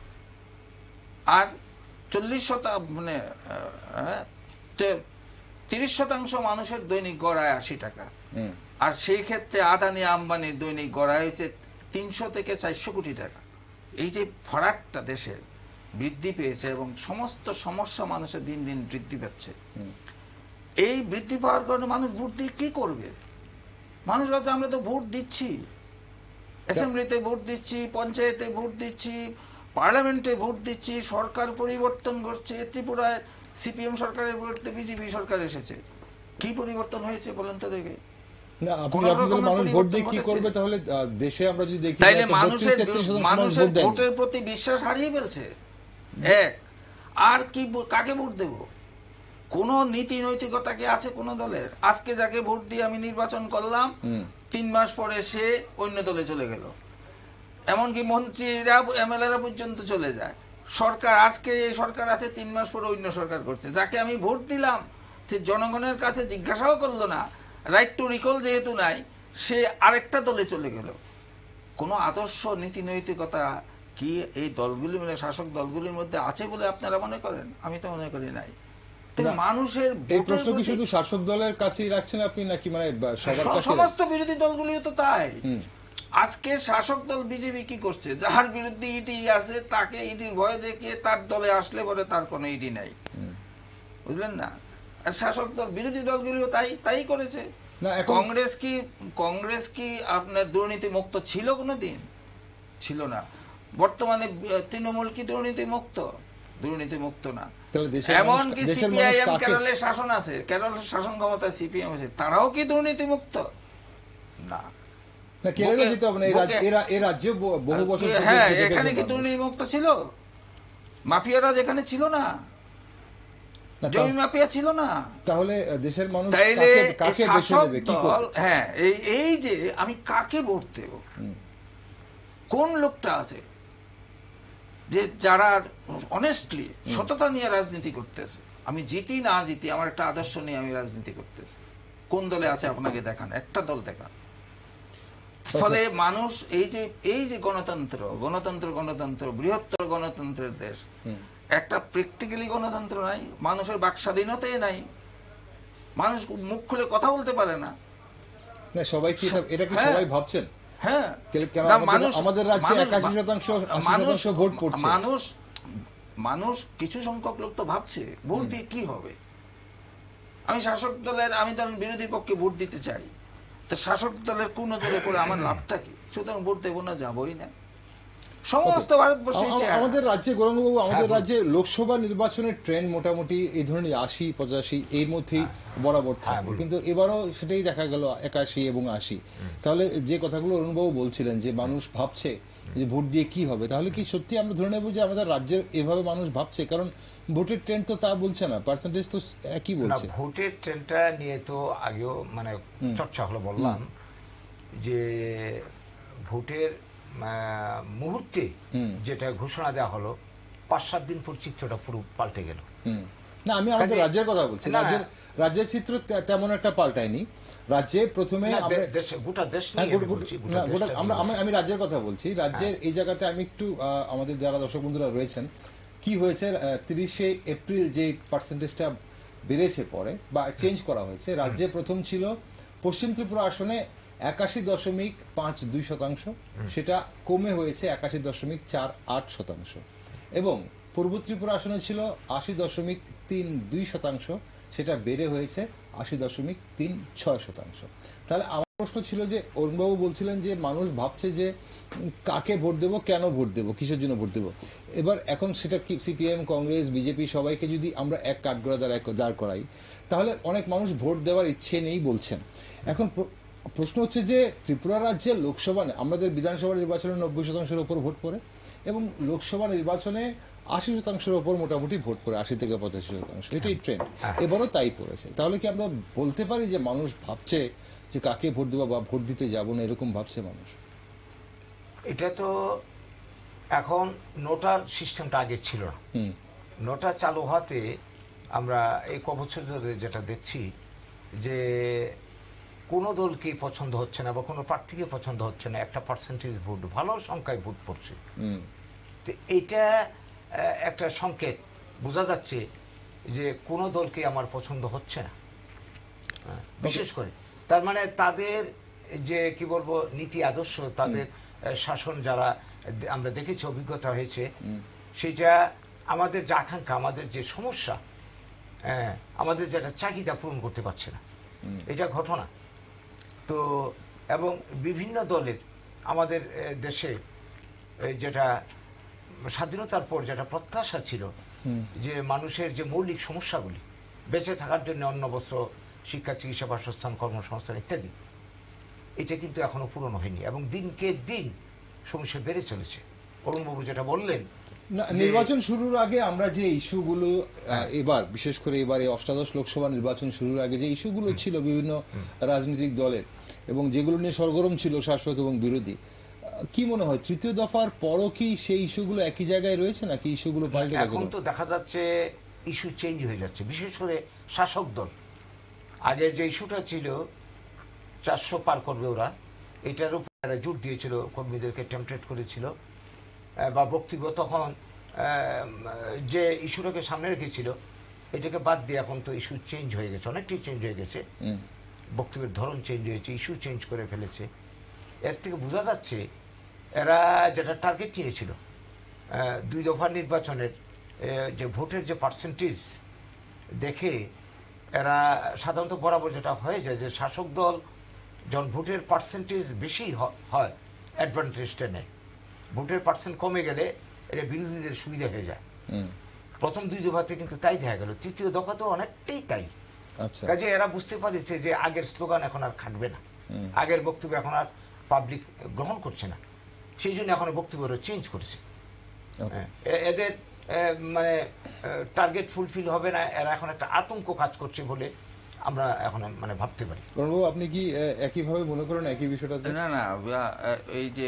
আর চল্লিশ শতা মানে হ্যাঁ? তিরিশ শতাংশ মানুষের দৈনিক গড় আয় আশি টাকা আর সেই ক্ষেত্রে আদানি আম্বানি দৈনিক গড়া হয়েছে তিনশো থেকে চারশো কোটি টাকা এই যে ফরাকটা দেশের বৃদ্ধি পেয়েছে এবং সমস্ত সমস্যা মানুষের দিন দিন বৃদ্ধি পাচ্ছে এই বৃদ্ধি পাওয়ার কারণে মানুষ ভোট দিয়ে কি করবে মানুষ বলছে আমরা তো ভোট দিচ্ছি অ্যাসেম্বলিতে ভোট দিচ্ছি পঞ্চায়েতে ভোট দিচ্ছি পার্লামেন্টে ভোট দিচ্ছি সরকার পরিবর্তন করছে ত্রিপুরায় সিপিএম সরকারের বিরুদ্ধে বিজেপি সরকার এসেছে কি পরিবর্তন হয়েছে বলেন তো দেখে না আপনি আপনাদের মানুষ ভোট দিয়ে কি করবে তাহলে দেশে আমরা যদি দেখি মানুষের মানুষের ভোটের প্রতি বিশ্বাস হারিয়ে ফেলছে এক আর কি কাকে ভোট দেব কোন নীতি নৈতিকতা কি আছে কোন দলের আজকে যাকে ভোট দিয়ে আমি নির্বাচন করলাম তিন মাস পরে সে অন্য দলে চলে গেল এমনকি মন্ত্রীরা এমএলএরা পর্যন্ত চলে যায় সরকার আজকে এই সরকার আছে তিন মাস পরে অন্য সরকার করছে যাকে আমি ভোট দিলাম সে জনগণের কাছে জিজ্ঞাসাও করলো না রাইট টু রিকল যেহেতু নাই সে আরেকটা দলে চলে গেল কোনো আদর্শ নীতি নৈতিকতা কি এই দলগুলি মানে শাসক দলগুলির মধ্যে আছে বলে আপনারা মনে করেন আমি তো মনে করি নাই মানুষের এই প্রশ্ন কি শুধু শাসক দলের কাছেই রাখছেন আপনি নাকি মানে সমস্ত বিরোধী দলগুলিও তো তাই আজকে শাসক দল বিজেপি কি করছে যার বিরুদ্ধে ইটি আছে তাকে ইটির ভয় দেখে তার দলে আসলে পরে তার কোনো ইটি নাই বুঝলেন না শাসক দল বিরোধী দলগুলিও তাই তাই করেছে কংগ্রেস কি কংগ্রেস কি আপনার দুর্নীতি মুক্ত ছিল কোনোদিন ছিল না বর্তমানে তৃণমূল কি দুর্নীতি মুক্ত দুর্নীতি মুক্ত না এমন কি সিপিআইএম কেরলের শাসন আছে কেরল শাসন ক্ষমতা সিপিএম আছে তারাও কি দুর্নীতি মুক্ত না হ্যাঁ এখানে কি দুর্নীতি মুক্ত ছিল মাফিয়ারা যেখানে ছিল না জমি মাফিয়া ছিল না তাহলে দেশের মানুষ তাইলে হ্যাঁ এই যে আমি কাকে ভোট দেব কোন লোকটা আছে যে যারা অনেস্টলি সততা নিয়ে রাজনীতি করতেছে আমি জিতি না জিতি আমার একটা আদর্শ নিয়ে আমি রাজনীতি করতেছি কোন দলে আছে আপনাকে দেখান একটা দল দেখান আচ্ছা। ফলে মানুষ এই যে এই যে গণতন্ত্র গণতন্ত্র গণতন্ত্র বৃহত্তর গণতন্ত্রের দেশ একটা প্র্যাকটিক্যালি গণতন্ত্র নাই মানুষের বাক স্বাধীনতাই নাই মানুষ মুখ খুলে কথা বলতে পারে না সবাই কি এটা কি হ্যাঁ। সবাই ভাবছেন হ্যাঁ। মানুষ মানুষ কিছু সংখ্যক লোক তো ভাবছে ভোট দিয়ে কি হবে আমি শাসক দলের আমি তো বিরোধী পক্ষে ভোট দিতে চাই তো শাসক দলের কোন দলে করে আমার লাভটা কি সুতরাং ভোট দেবো না যাবোই না সমস্ত ভারতবর্ষে আমাদের রাজ্যে গৌরাঙ্গবাবু আমাদের হ্যাঁ, রাজ্যে লোকসভা নির্বাচনের ট্রেন্ড মোটামুটি এই ধরনের আশি পঁচাশি এর মধ্যেই হ্যাঁ। বরাবর থাকবে হ্যাঁ, কিন্তু এবারও সেটাই দেখা গেল একাশি এবং আশি তাহলে যে কথাগুলো অরুণবাবু বলছিলেন যে মানুষ ভাবছে যে ভোট দিয়ে কি হবে তাহলে কি সত্যি আমরা ধরে নেব যে আমাদের রাজ্যের এভাবে মানুষ ভাবছে কারণ ভোটের ট্রেন্ড তো তা বলছে না পার্সেন্টেজ তো একই বলছে ভোটের ট্রেন্ডটা নিয়ে তো আগেও মানে চর্চা হলো বললাম যে ভোটের মুহূর্তে যেটা ঘোষণা দেওয়া হলো পাঁচ সাত দিন পর চিত্রটা পুরো পাল্টে গেল না আমি আমাদের রাজ্যের কথা বলছি রাজ্যের রাজ্যের চিত্র তেমন একটা পাল্টায়নি রাজ্যে প্রথমে গোটা দেশ হ্যাঁ, আমি রাজ্যের কথা বলছি রাজ্যের হ্যাঁ। এই জায়গাতে আমি একটু আমাদের যারা দর্শক বন্ধুরা রয়েছেন কি হয়েছে তিরিশে এপ্রিল যে পার্সেন্টেজটা বেড়েছে পরে বা চেঞ্জ করা হয়েছে রাজ্যে প্রথম ছিল পশ্চিম ত্রিপুরা আসনে একাশি দশমিক পাঁচ দুই শতাংশ সেটা কমে হয়েছে একাশি দশমিক চার আট শতাংশ এবং পূর্ব ত্রিপুরা আসনে ছিল আশি দশমিক তিন দুই শতাংশ সেটা বেড়ে হয়েছে আশি দশমিক তিন ছয় শতাংশ তাহলে আমার প্রশ্ন ছিল যে অরুণবাবু বলছিলেন যে মানুষ ভাবছে যে কাকে ভোট দেব কেন ভোট দেব কিসের জন্য ভোট দেব এবার এখন সেটা কি সিপিএম কংগ্রেস বিজেপি সবাইকে যদি আমরা এক কাঠগড়া দ্বারা দাঁড় করাই তাহলে অনেক মানুষ ভোট দেওয়ার ইচ্ছে নেই বলছেন এখন প্রশ্ন হচ্ছে যে ত্রিপুরা রাজ্যে লোকসভা আমাদের বিধানসভা নির্বাচনে নব্বই শতাংশের ওপর ভোট পড়ে এবং লোকসভা নির্বাচনে আশি শতাংশের ওপর মোটামুটি ভোট পড়ে আশি থেকে পঁচাশি শতাংশ এটাই ট্রেন্ড হ্যাঁ। এবারও তাই পড়েছে তাহলে কি আমরা বলতে পারি যে মানুষ ভাবছে যে কাকে ভোট দেবো বা ভোট দিতে যাবো না এরকম ভাবছে মানুষ এটা তো এখন নোটার সিস্টেমটা আগে ছিল না নোটা চালু হতে আমরা এই কবছর ধরে যেটা দেখছি যে কোন দলকেই পছন্দ হচ্ছে না বা কোনো প্রার্থীকে পছন্দ হচ্ছে না একটা পার্সেন্টেজ ভোট ভালো সংখ্যায় ভোট পড়ছে এটা একটা সংকেত বোঝা যাচ্ছে যে কোন দলকে আমার পছন্দ হচ্ছে না বিশেষ করে তার মানে তাদের যে কি বলবো নীতি আদর্শ তাদের শাসন যারা আমরা দেখেছি অভিজ্ঞতা হয়েছে সেটা আমাদের যে আকাঙ্ক্ষা আমাদের যে সমস্যা আমাদের যেটা চাহিদা পূরণ করতে পারছে না এটা ঘটনা তো এবং বিভিন্ন দলের আমাদের দেশে যেটা স্বাধীনতার পর যেটা প্রত্যাশা ছিল যে মানুষের যে মৌলিক সমস্যাগুলি বেঁচে থাকার জন্য অন্ন বস্ত্র শিক্ষা চিকিৎসা বাসস্থান কর্মসংস্থান ইত্যাদি এটা কিন্তু এখনো পূরণ হয়নি এবং দিনকে দিন সমস্যা বেড়ে চলেছে অরুণবাবু যেটা বললেন নির্বাচন শুরুর আগে আমরা যে ইস্যুগুলো হ্যাঁ। এবার বিশেষ করে এবারে অষ্টাদশ লোকসভা নির্বাচন শুরুর আগে যে ইস্যুগুলো ছিল বিভিন্ন রাজনৈতিক দলের এবং যেগুলো নিয়ে সরগরম ছিল শাসক এবং বিরোধী কি মনে হয় তৃতীয় দফার পরও কি সেই ইস্যুগুলো একই জায়গায় রয়েছে নাকি ইস্যুগুলো পাল্টে গেছে এখন তো দেখা যাচ্ছে ইস্যু চেঞ্জ হয়ে যাচ্ছে বিশেষ করে শাসক দল আগে যে ইস্যুটা ছিল চারশো পার করবে ওরা এটার উপর জোর দিয়েছিল কর্মীদেরকে টেম্পলেট করেছিল বা বক্তব্য তখন যে ইস্যুটাকে সামনে রেখেছিল এটাকে বাদ দিয়ে এখন তো ইস্যু চেঞ্জ হয়ে গেছে অনেকটাই চেঞ্জ হয়ে গেছে বক্তব্যের ধরন চেঞ্জ হয়েছে ইস্যু চেঞ্জ করে ফেলেছে এর থেকে বোঝা যাচ্ছে এরা যেটা টার্গেট নিয়েছিল দুই দফা নির্বাচনের যে ভোটের যে পার্সেন্টেজ দেখে এরা সাধারণত বরাবর যেটা হয়ে যায় যে শাসক দল যখন ভোটের পার্সেন্টেজ বেশি হয় অ্যাডভান্টেজটা নেয় ভোটের পার্সেন্ট কমে গেলে এটা বিরোধীদের সুবিধা হয়ে যায় প্রথম দুই দফাতে কিন্তু তাই দেখা গেল তৃতীয় দফা তো অনেকটাই তাই আচ্ছা। কাজে এরা বুঝতে পারছে যে আগের স্লোগান এখন আর খাটবে না আগের বক্তব্য এখন আর পাবলিক গ্রহণ করছে না সেই জন্য এখন বক্তব্য চেঞ্জ করেছে হ্যাঁ। এদের মানে টার্গেট ফুলফিল হবে না এরা এখন একটা আতঙ্ক কাজ করছে বলে আমরা এখন মানে ভাবতে পারি আপনি কি একইভাবে মনে করেন একই বিষয়টা না না এই যে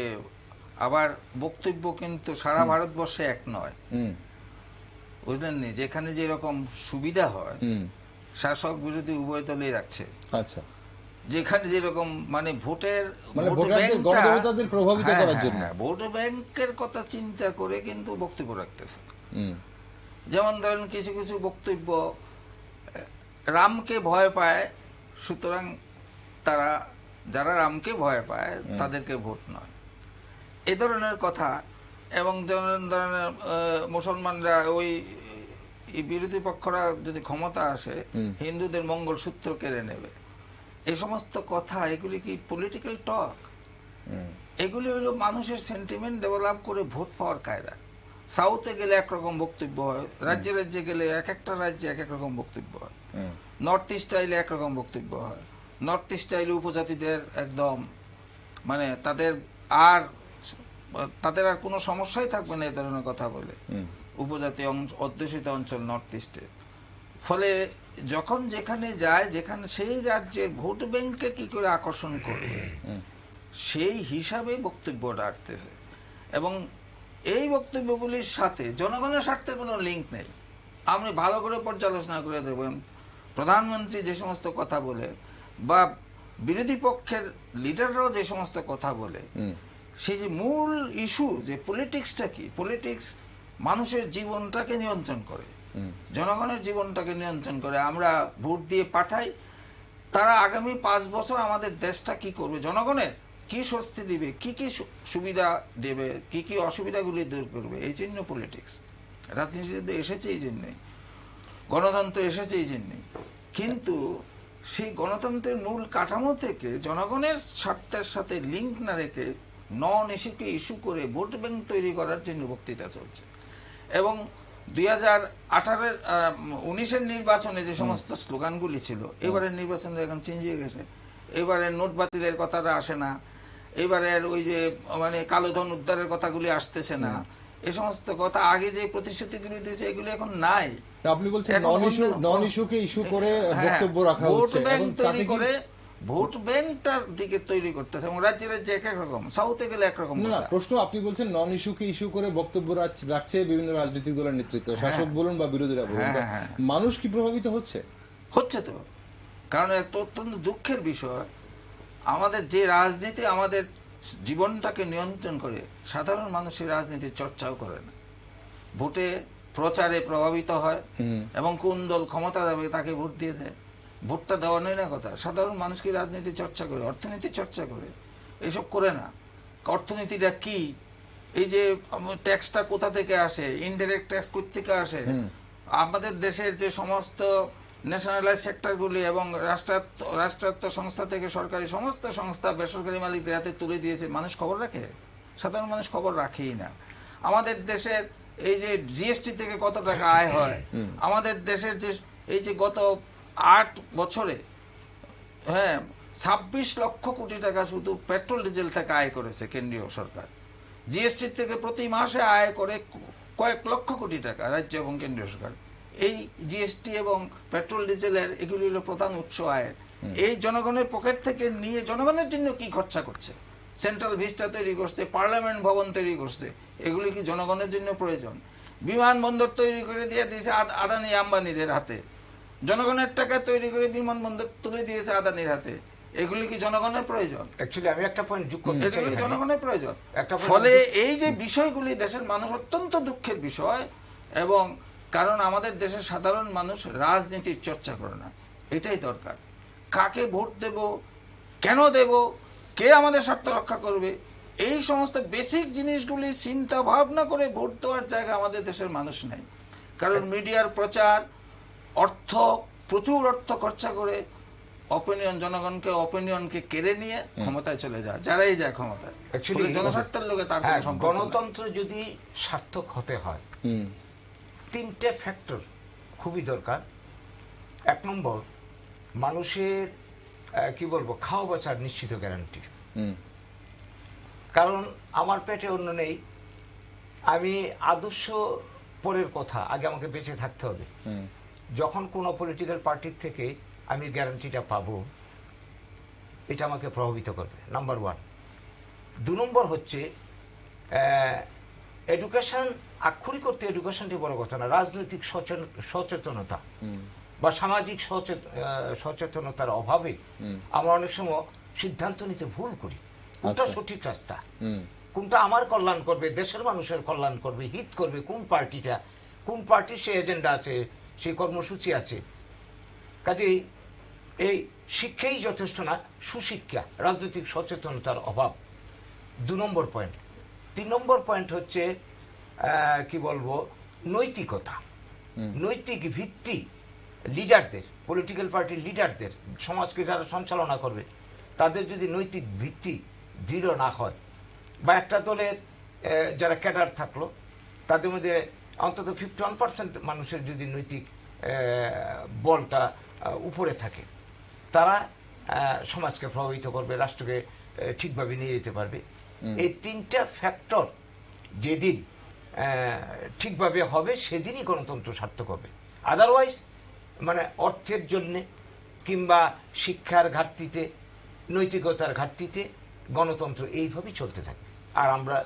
আবার বক্তব্য কিন্তু সারা ভারতবর্ষে এক নয় বুঝলেন নি যেখানে যেরকম সুবিধা হয় শাসক বিরোধী উভয় দলই রাখছে আচ্ছা যেখানে যেরকম মানে ভোটের মানে প্রভাবিত হ্যাঁ, করার হ্যাঁ, জন্য হ্যাঁ, ভোট ব্যাংকের কথা চিন্তা করে কিন্তু বক্তব্য রাখতেছে যেমন ধরেন কিছু কিছু বক্তব্য রামকে ভয় পায় সুতরাং তারা যারা রামকে ভয় পায় তাদেরকে ভোট নয় এ ধরনের কথা এবং যেমন ধরনের মুসলমানরা ওই বিরোধী পক্ষরা যদি ক্ষমতা আসে হিন্দুদের মঙ্গল সূত্র কেড়ে নেবে এই সমস্ত কথা এগুলি কি পলিটিক্যাল টক এগুলি হলো মানুষের সেন্টিমেন্ট ডেভেলপ করে ভোট পাওয়ার কায়দা সাউথে গেলে একরকম বক্তব্য হয় রাজ্যে রাজ্যে গেলে এক একটা রাজ্যে এক এক রকম বক্তব্য হয় নর্থ ইস্ট স্টাইলে একরকম বক্তব্য হয় নর্থ ইস্ট স্টাইলে উপজাতিদের একদম মানে তাদের আর তাদের আর কোনো সমস্যাই থাকবে না এ ধরনের কথা বলে উপজাতি অধ্যুষিত অঞ্চল নর্থ ইস্টে ফলে যখন যেখানে যায় যেখানে সেই রাজ্যের ভোট ব্যাংককে কি করে আকর্ষণ করবে সেই হিসাবে বক্তব্য রাখতেছে এবং এই বক্তব্যগুলির সাথে জনগণের স্বার্থে কোনো লিঙ্ক নেই আপনি ভালো করে পর্যালোচনা করে দেবেন প্রধানমন্ত্রী যে সমস্ত কথা বলে বা বিরোধী পক্ষের লিডাররাও যে সমস্ত কথা বলে সেই যে মূল ইস্যু যে পলিটিক্সটা কি পলিটিক্স মানুষের জীবনটাকে নিয়ন্ত্রণ করে জনগণের জীবনটাকে নিয়ন্ত্রণ করে আমরা ভোট দিয়ে পাঠাই তারা আগামী পাঁচ বছর আমাদের দেশটা কি করবে জনগণের কি স্বস্তি দিবে কি কি সুবিধা দেবে কি কি অসুবিধাগুলি দূর করবে এই জন্য পলিটিক্স রাজনীতিতে এসেছে এই জন্যে গণতন্ত্র এসেছে এই জন্যে কিন্তু সেই গণতন্ত্রের মূল কাঠামো থেকে জনগণের স্বার্থের সাথে লিঙ্ক না রেখে নন ইস্যুকে ইস্যু করে ভোট ব্যাংক তৈরি করার জন্য বক্তৃতা চলছে এবং দুই হাজার আঠারের উনিশের নির্বাচনে যে সমস্ত স্লোগানগুলি ছিল এবারের নির্বাচন এখন চেঞ্জ হয়ে গেছে এবারে নোট বাতিলের কথাটা আসে না এবারে ওই যে মানে কালোধন উদ্ধারের কথাগুলি আসতেছে না এ সমস্ত কথা আগে যে প্রতিশ্রুতিগুলি দিয়েছে এগুলো এখন নাই আপনি বলছেন নন ইস্যু নন ইস্যুকে ইস্যু করে হ্যাঁ, বক্তব্য রাখা হ্যাঁ। হচ্ছে ভোট ব্যাংক তৈরি করে ভোট ব্যাংকটার দিকে তৈরি করতেছে এবং রাজ্যে রাজ্যে এক এক রকম সাউথে গেলে একরকম না প্রশ্ন আপনি বলছেন নন ইস্যুকে ইস্যু করে বক্তব্য রাখছে বিভিন্ন রাজনৈতিক দলের নেতৃত্ব হ্যাঁ। শাসক বলুন বা বিরোধীরা বলুন হ্যাঁ, হ্যাঁ, মানুষ কি প্রভাবিত হচ্ছে হচ্ছে তো কারণ একটা অত্যন্ত দুঃখের বিষয় আমাদের যে রাজনীতি আমাদের জীবনটাকে নিয়ন্ত্রণ করে সাধারণ মানুষের এই রাজনীতির চর্চাও করে না ভোটে প্রচারে প্রভাবিত হয় এবং কোন দল ক্ষমতা যাবে তাকে ভোট দিয়ে দেয় ভোটটা দেওয়া নেই না কথা সাধারণ মানুষ কি রাজনীতি চর্চা করে অর্থনীতি চর্চা করে এসব করে না অর্থনীতিটা কি এই যে ট্যাক্সটা কোথা থেকে আসে ইনডাইরেক্ট ট্যাক্স কোথেকে আসে আমাদের দেশের যে সমস্ত ন্যাশনালাইজ সেক্টরগুলি এবং রাষ্ট্রায়ত্ত রাষ্ট্রায়ত্ত সংস্থা থেকে সরকারি সমস্ত সংস্থা বেসরকারি মালিকদের হাতে তুলে দিয়েছে মানুষ খবর রাখে সাধারণ মানুষ খবর রাখেই না আমাদের দেশের এই যে জিএসটি থেকে কত টাকা আয় হয় আমাদের দেশের যে এই যে গত আট বছরে হ্যাঁ ছাব্বিশ লক্ষ কোটি টাকা শুধু পেট্রোল ডিজেল থেকে আয় করেছে কেন্দ্রীয় সরকার জিএসটি থেকে প্রতি মাসে আয় করে কয়েক লক্ষ কোটি টাকা রাজ্য এবং কেন্দ্রীয় সরকার এই জিএসটি এবং পেট্রোল ডিজেলের এগুলি হল প্রধান উৎস আয়ের এই জনগণের পকেট থেকে নিয়ে জনগণের জন্য কি খরচা করছে সেন্ট্রাল ভিস্টা তৈরি করছে পার্লামেন্ট ভবন তৈরি করছে এগুলি কি জনগণের জন্য প্রয়োজন বিমানবন্দর তৈরি করে দিয়ে দিয়েছে আদানি আম্বানিদের হাতে জনগণের টাকা তৈরি করে বিমানবন্দর তুলে দিয়েছে আদানির হাতে এগুলি কি জনগণের প্রয়োজন আমি একটা পয়েন্ট যোগ করতে চাই জনগণের প্রয়োজন ফলে এই যে বিষয়গুলি দেশের মানুষ অত্যন্ত দুঃখের বিষয় এবং কারণ আমাদের দেশের সাধারণ মানুষ রাজনীতির চর্চা করে না এটাই দরকার কাকে ভোট দেব কেন দেব কে আমাদের স্বার্থ রক্ষা করবে এই সমস্ত বেসিক জিনিসগুলি চিন্তা ভাবনা করে ভোট দেওয়ার জায়গা আমাদের দেশের মানুষ নেই কারণ মিডিয়ার প্রচার অর্থ প্রচুর অর্থ খরচা করে অপিনিয়ন জনগণকে অপিনিয়নকে কেড়ে নিয়ে ক্ষমতায় চলে যায় যারাই যায় ক্ষমতায় জনস্বার্থের লোকে তার হ্যাঁ, গণতন্ত্র যদি সার্থক হতে হয় তিনটে ফ্যাক্টর খুবই দরকার এক নম্বর মানুষের কি বলবো খাওয়া বাঁচার নিশ্চিত গ্যারান্টি কারণ আমার পেটে অন্য নেই আমি আদর্শ পরের কথা আগে আমাকে বেঁচে থাকতে হবে যখন কোন পলিটিক্যাল পার্টির থেকে আমি গ্যারান্টিটা পাব এটা আমাকে প্রভাবিত করবে নাম্বার ওয়ান দু নম্বর হচ্ছে এডুকেশন আক্ষরিক করতে এডুকেশনটি বড় কথা না রাজনৈতিক সচেতনতা বা সামাজিক সচেতনতার অভাবে আমরা অনেক সময় সিদ্ধান্ত নিতে ভুল করি আচ্ছা। কোনটা সঠিক রাস্তা কোনটা আমার কল্যাণ করবে দেশের মানুষের কল্যাণ করবে হিত করবে কোন পার্টিটা কোন পার্টির সে এজেন্ডা আছে সেই কর্মসূচি আছে কাজেই এই শিক্ষাই যথেষ্ট না সুশিক্ষা রাজনৈতিক সচেতনতার অভাব দু নম্বর পয়েন্ট তিন নম্বর পয়েন্ট হচ্ছে কি বলবো নৈতিকতা নৈতিক ভিত্তি লিডারদের পলিটিক্যাল পার্টির লিডারদের সমাজকে যারা সঞ্চালনা করবে তাদের যদি নৈতিক ভিত্তি দৃঢ় না হয় বা একটা দলের যারা ক্যাডার থাকলো তাদের মধ্যে অন্তত ফিফটি ওয়ান পার্সেন্ট মানুষের যদি নৈতিক বলটা উপরে থাকে তারা সমাজকে প্রভাবিত করবে রাষ্ট্রকে ঠিকভাবে নিয়ে যেতে পারবে এই তিনটা ফ্যাক্টর যেদিন ঠিকভাবে হবে সেদিনই গণতন্ত্র সার্থক হবে আদারওয়াইজ মানে অর্থের জন্য কিংবা শিক্ষার ঘাটতিতে নৈতিকতার ঘাটতিতে গণতন্ত্র এইভাবেই চলতে থাকবে আর আমরা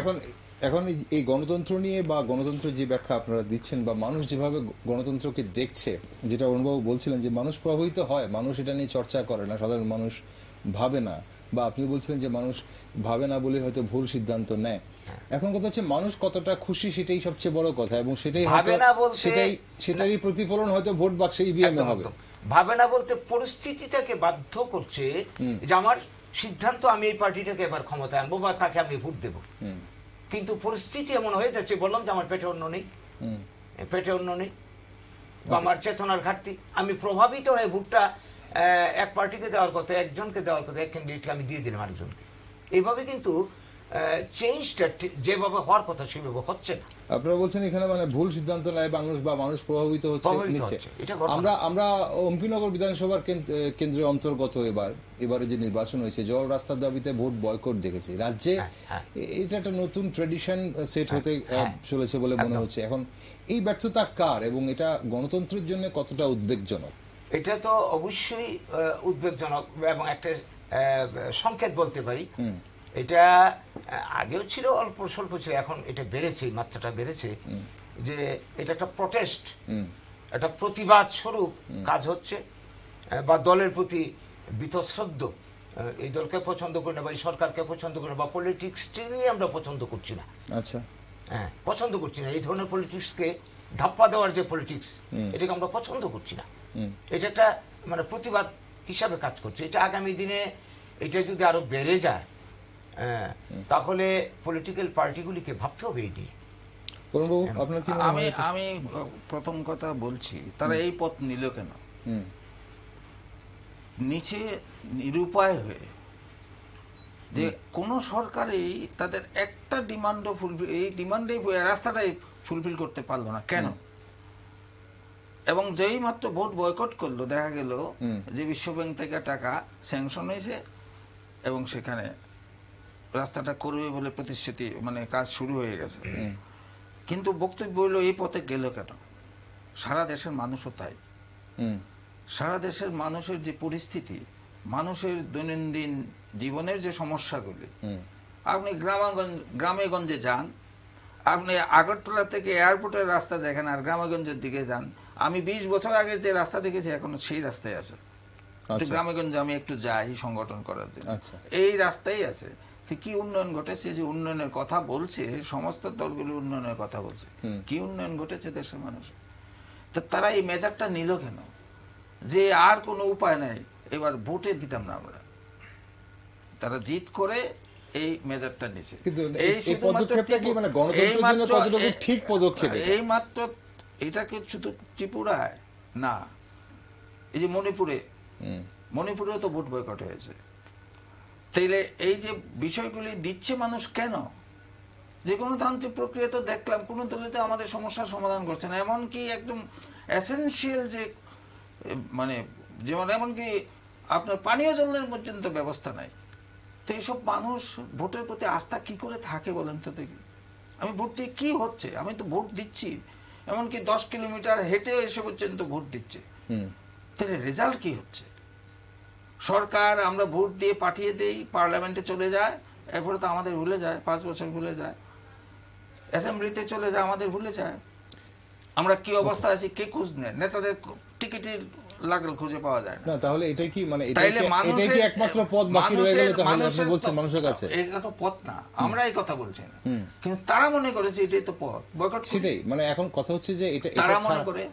এখন এখন এই গণতন্ত্র নিয়ে বা গণতন্ত্র যে ব্যাখ্যা আপনারা দিচ্ছেন বা মানুষ যেভাবে গণতন্ত্রকে দেখছে যেটা অরুণবাবু বলছিলেন যে মানুষ প্রভাবিত হয় মানুষ এটা নিয়ে চর্চা করে না সাধারণ মানুষ ভাবে না বা আপনি বলছিলেন যে মানুষ ভাবে না বলে হয়তো ভুল সিদ্ধান্ত নেয় হ্যাঁ। এখন কথা হচ্ছে মানুষ কতটা খুশি সেটাই সবচেয়ে বড় কথা এবং সেটাই সেটাই সেটারই প্রতিফলন হয়তো ভোট বাক্সে ইভিএম হবে ভাবে না বলতে পরিস্থিতিটাকে বাধ্য করছে যে আমার সিদ্ধান্ত আমি এই পার্টিটাকে এবার ক্ষমতায় আনবো বা তাকে আমি ভোট দেবো কিন্তু পরিস্থিতি এমন হয়ে যাচ্ছে বললাম যে আমার পেটে অন্য নেই পেটে অন্য নেই আমার চেতনার ঘাটতি আমি প্রভাবিত হয়ে ভোটটা এক পার্টিকে দেওয়ার কথা একজনকে দেওয়ার কথা এক ক্যান্ডিডেটকে আমি দিয়ে দিলাম আরেকজনকে এইভাবে কিন্তু চেঞ্জটা যেভাবে হওয়ার কথা সেভাবে হচ্ছে না আপনারা বলছেন এখানে মানে ভুল সিদ্ধান্ত নেয় মানুষ বা মানুষ প্রভাবিত হচ্ছে আমরা আমরা অম্পিনগর বিধানসভার কেন্দ্রের অন্তর্গত এবার এবারে যে নির্বাচন হয়েছে জল রাস্তার দাবিতে ভোট বয়কট দেখেছি রাজ্যে হ্যাঁ, হ্যাঁ। এটা একটা নতুন ট্রেডিশন হ্যাঁ, সেট হতে চলেছে বলে মনে হচ্ছে এখন এই ব্যর্থতা কার এবং এটা গণতন্ত্রের জন্য কতটা উদ্বেগজনক এটা তো অবশ্যই উদ্বেগজনক এবং একটা সংকেত বলতে পারি এটা আগেও ছিল অল্প স্বল্প ছিল এখন এটা বেড়েছে মাত্রাটা বেড়েছে যে এটা একটা প্রটেস্ট একটা প্রতিবাদ স্বরূপ কাজ হচ্ছে বা দলের প্রতি বিতশ্রদ্ধ এই দলকে পছন্দ করি না বা এই সরকারকে পছন্দ করি না বা নিয়ে আমরা পছন্দ করছি না আচ্ছা হ্যাঁ পছন্দ করছি না এই ধরনের পলিটিক্সকে ধাপ্পা দেওয়ার যে পলিটিক্স এটাকে আমরা পছন্দ করছি না এটা একটা মানে প্রতিবাদ হিসাবে কাজ করছে এটা আগামী দিনে এটা যদি আরো বেড়ে যায় হ্যাঁ, তাহলে পলিটিক্যাল পার্টিগুলিকে ভাবতে হবে এটি আমি আমি প্রথম কথা বলছি তারা এই পথ নিল কেন নিচে নিরুপায় হয়ে যে কোন সরকারই তাদের একটা ডিমান্ডও ফুলফিল এই ডিমান্ডেই রাস্তাটাই ফুলফিল করতে পারলো না কেন এবং যেই মাত্র ভোট বয়কট করলো দেখা গেল যে বিশ্বব্যাংক থেকে টাকা স্যাংশন হয়েছে এবং সেখানে রাস্তাটা করবে বলে প্রতিশ্রুতি মানে কাজ শুরু হয়ে গেছে কিন্তু বক্তব্য হলো এই পথে গেল কেন সারা দেশের মানুষও তাই সারা দেশের মানুষের যে পরিস্থিতি মানুষের দৈনন্দিন জীবনের যে সমস্যাগুলি আপনি গ্রামাগঞ্জ গ্রামে গঞ্জে যান আপনি আগরতলা থেকে এয়ারপোর্টের রাস্তা দেখেন আর গ্রামেগঞ্জের দিকে যান আমি বিশ বছর আগের যে রাস্তা দেখেছি এখন সেই রাস্তায় আছে আচ্ছা। গ্রামেগঞ্জে আমি একটু যাই সংগঠন করার জন্য আচ্ছা। এই রাস্তাই আছে কি উন্নয়ন ঘটেছে যে উন্নয়নের কথা বলছে সমস্ত দলগুলো উন্নয়নের কথা বলছে কি উন্নয়ন ঘটেছে দেশের মানুষ তা তারা এই মেজারটা নিল কেন যে আর কোনো উপায় নাই এবার ভোটে দিতাম না আমরা তারা জিত করে এই মেজারটা নিছে মানে ঠিক পদক্ষেপ এই মাত্র এটা কি শুধু ত্রিপুরায় না এই যে মণিপুরে মণিপুরেও তো ভোট বয়কট হয়েছে তাইলে এই যে বিষয়গুলি দিচ্ছে মানুষ কেন যে কোনো তান্ত্রিক প্রক্রিয়া তো দেখলাম কোন দলিত আমাদের সমস্যার সমাধান করছে না এমনকি একদম অ্যাসেন্সিয়াল যে মানে যেমন এমনকি আপনার পানীয় জলের পর্যন্ত ব্যবস্থা নাই তো এইসব মানুষ ভোটের প্রতি আস্থা কি করে থাকে বলেন তো দেখি আমি ভোট দিয়ে কি হচ্ছে আমি তো ভোট দিচ্ছি এমনকি দশ কিলোমিটার হেঁটে এসে পর্যন্ত ভোট দিচ্ছে তাহলে রেজাল্ট কি হচ্ছে সরকার আমরা ভোট দিয়ে পাঠিয়ে দেই পার্লামেন্টে চলে যায় এরপরে তো আমাদের ভুলে যায় পাঁচ বছর ভুলে যায় অ্যাসেম্বলিতে চলে যায় আমাদের ভুলে যায় আমরা কি অবস্থা আছি কে খোঁজ নেয় নেতাদের টিকিটের খুঁজে পাওয়া যায় না তাহলে এটা কি মানে এটা কি একমাত্র পথ বাকি রয়ে তাহলে আপনি বলছেন মানুষের কাছে এটা তো পথ না আমরা এই কথা বলছি না কিন্তু তারা মনে করেছে এটাই তো পথ বয়কট সেটাই মানে এখন কথা হচ্ছে যে এটা এটা মনে করে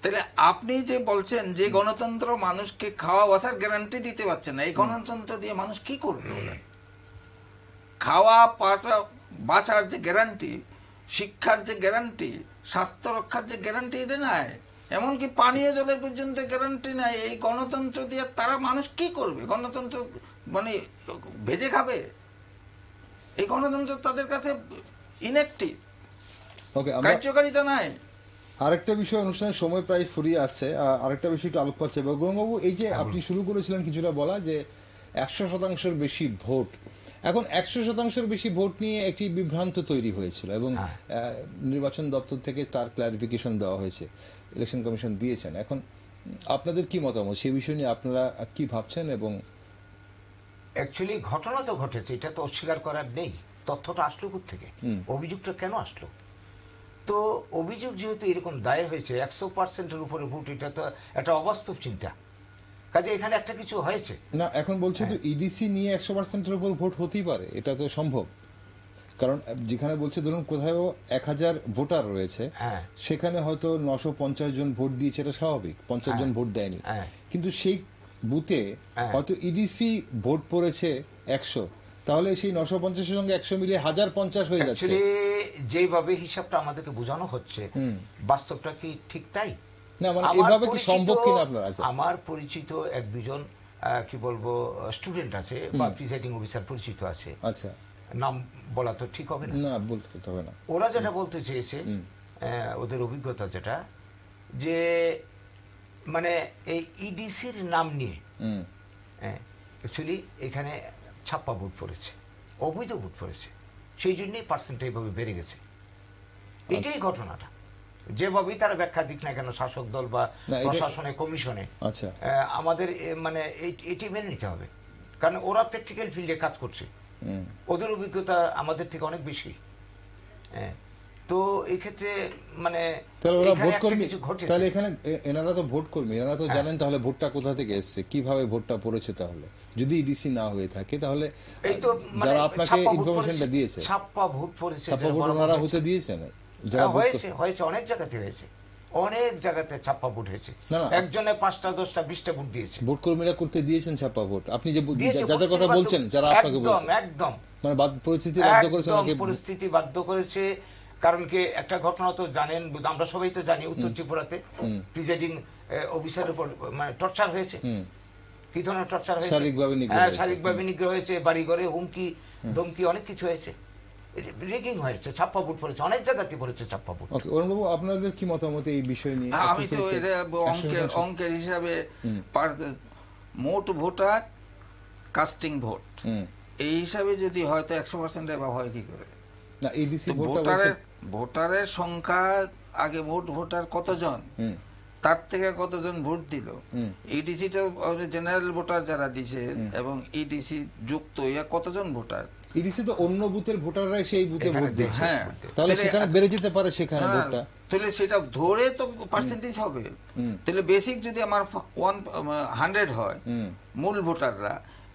তাহলে আপনি যে বলছেন যে গণতন্ত্র মানুষকে খাওয়া বাসার গ্যারান্টি দিতে পারছে না এই গণতন্ত্র দিয়ে মানুষ কি করবে খাওয়া পাচা বাঁচার যে গ্যারান্টি শিক্ষার যে গ্যারান্টি স্বাস্থ্য রক্ষার যে গ্যারান্টি এটা নাই এমনকি পানীয় জলের পর্যন্ত গ্যারান্টি নাই এই গণতন্ত্র দিয়ে তারা মানুষ কি করবে গণতন্ত্র মানে ভেজে খাবে এই গণতন্ত্র তাদের কাছে ইনঅ্যাক্টিভ কার্যকারিতা নাই আরেকটা বিষয় অনুষ্ঠানের সময় প্রায় ফুরিয়ে আসছে আরেকটা বিষয় একটু আলোকপাত চাইব গৌরবাবু এই যে হ্যাঁ, আপনি শুরু করেছিলেন কিছুটা বলা যে একশো শতাংশের বেশি ভোট এখন একশো শতাংশের বেশি ভোট নিয়ে একটি বিভ্রান্ত তৈরি হয়েছিল এবং হ্যাঁ। নির্বাচন দপ্তর থেকে তার ক্লারিফিকেশন দেওয়া হয়েছে ইলেকশন কমিশন দিয়েছেন এখন আপনাদের কি মতামত সে বিষয় নিয়ে আপনারা কি ভাবছেন এবং অ্যাকচুয়ালি ঘটনা তো ঘটেছে এটা তো অস্বীকার করার নেই তথ্যটা আসলো থেকে অভিযুক্ত কেন আসলো তো অভিযোগ যেহেতু এরকম দায়ের হয়েছে একশো পার্সেন্টের উপরে ভোট এটা তো একটা অবাস্তব চিন্তা কাজে এখানে একটা কিছু হয়েছে না এখন বলছে তো ইডিসি হ্যাঁ। e নিয়ে একশো পার্সেন্টের উপর ভোট হতেই পারে এটা তো সম্ভব কারণ যেখানে বলছে ধরুন কোথাও এক হাজার ভোটার রয়েছে হ্যাঁ। সেখানে হয়তো নশো পঞ্চাশ জন ভোট দিয়েছে এটা স্বাভাবিক পঞ্চাশ হ্যাঁ। জন ভোট দেয়নি কিন্তু সেই বুথে হয়তো ইডিসি e ভোট পড়েছে একশো তাহলে সেই নশো পঞ্চাশের সঙ্গে একশো মিলিয়ে হাজার পঞ্চাশ হয়ে যাচ্ছে যেভাবে হিসাবটা আমাদেরকে বোঝানো হচ্ছে বাস্তবটা কি ঠিক তাই না মানে এভাবে কি সম্ভব কিনা আপনার আমার পরিচিত এক দুজন কি বলবো স্টুডেন্ট আছে বা প্রিসাইডিং অফিসার পরিচিত আছে আচ্ছা নাম বলা তো ঠিক হবে না না বলতে হবে না ওরা যেটা বলতে চেয়েছে ওদের অভিজ্ঞতা যেটা যে মানে এই ইডিসির e নাম নিয়ে অ্যাকচুয়ালি এখানে ছাপ্পা ভোট পড়েছে অবৈধ ভোট পড়েছে সেই জন্যই পার্সেন্টটা এইভাবে বেড়ে গেছে আচ্ছা। এটাই ঘটনাটা যেভাবেই তারা ব্যাখ্যা দিক না কেন শাসক দল বা প্রশাসনে কমিশনে আচ্ছা। আমাদের মানে এটি মেনে নিতে হবে কারণ ওরা প্র্যাকটিক্যাল ফিল্ডে কাজ করছে ওদের অভিজ্ঞতা আমাদের থেকে অনেক বেশি হ্যাঁ তো এই ক্ষেত্রে মানে তাহলে ওরা ভোট কর্মী তাহলে এখানে এনারা তো ভোট কর্মী এনারা তো হ্যাঁ। জানেন তাহলে ভোটটা কোথা থেকে এসছে কিভাবে ভোটটা পড়েছে তাহলে যদি ইডিসি e না হয়ে থাকে তাহলে মানে, যারা আপনাকে ইনফরমেশনটা দিয়েছে ছাপ্পা ভোট পড়েছে ছাপ্পা ভোট ওনারা হতে দিয়েছেন না যারা হ্যাঁ, হয়েছে হয়েছে অনেক জায়গাতে হয়েছে অনেক জায়গাতে ছাপ্পা ভোট হয়েছে একজনে পাঁচটা দশটা বিশটা ভোট দিয়েছে ভোট কর্মীরা করতে দিয়েছেন ছাপ্পা ভোট আপনি যে যাদের কথা বলছেন যারা আপনাকে বলছেন একদম একদম মানে পরিস্থিতি বাধ্য করেছে পরিস্থিতি বাধ্য করেছে কারণ কি একটা ঘটনা তো জানেন আমরা সবাই তো জানি উত্তর ত্রিপুরাতে প্রিজাইডিং অফিসার উপর মানে টর্চার হয়েছে কি ধরনের টর্চার হয়েছে শারীরিকভাবে নিগ্রহ হ্যাঁ, হয়েছে বাড়িঘরে হুমকি ধমকি অনেক কিছু হয়েছে রেগিং হয়েছে ছাপ্পা বুট পড়েছে অনেক জায়গাতে পড়েছে ছাপ্পা বুট ওকে অরুণবাবু আপনাদের কি মতামত এই বিষয় নিয়ে হ্যাঁ, আমি তো এটা অঙ্কের অঙ্কের হিসাবে মোট ভোটার কাস্টিং ভোট এই হিসাবে যদি হয়তো একশো পার্সেন্ট এবার হয় কি করে না এডিসি ভোটারের ভোটারের সংখ্যা আগে মোট ভোটার কতজন তার থেকে কতজন ভোট দিল ইডিসিটা জেনারেল ভোটার যারা দিছে এবং এডিসি যুক্ত ইয়া কতজন ভোটার এডিসি তো অন্য বুথের ভোটাররা সেই বুথে ভোট দিচ্ছে হ্যাঁ তাহলে সেখানে বেড়ে যেতে পারে সেখানে হ্যাঁ। ভোটটা তাহলে সেটা ধরে তো পার্সেন্টেজ হবে তাহলে বেসিক যদি আমার ওয়ান হান্ড্রেড হয় মূল ভোটাররা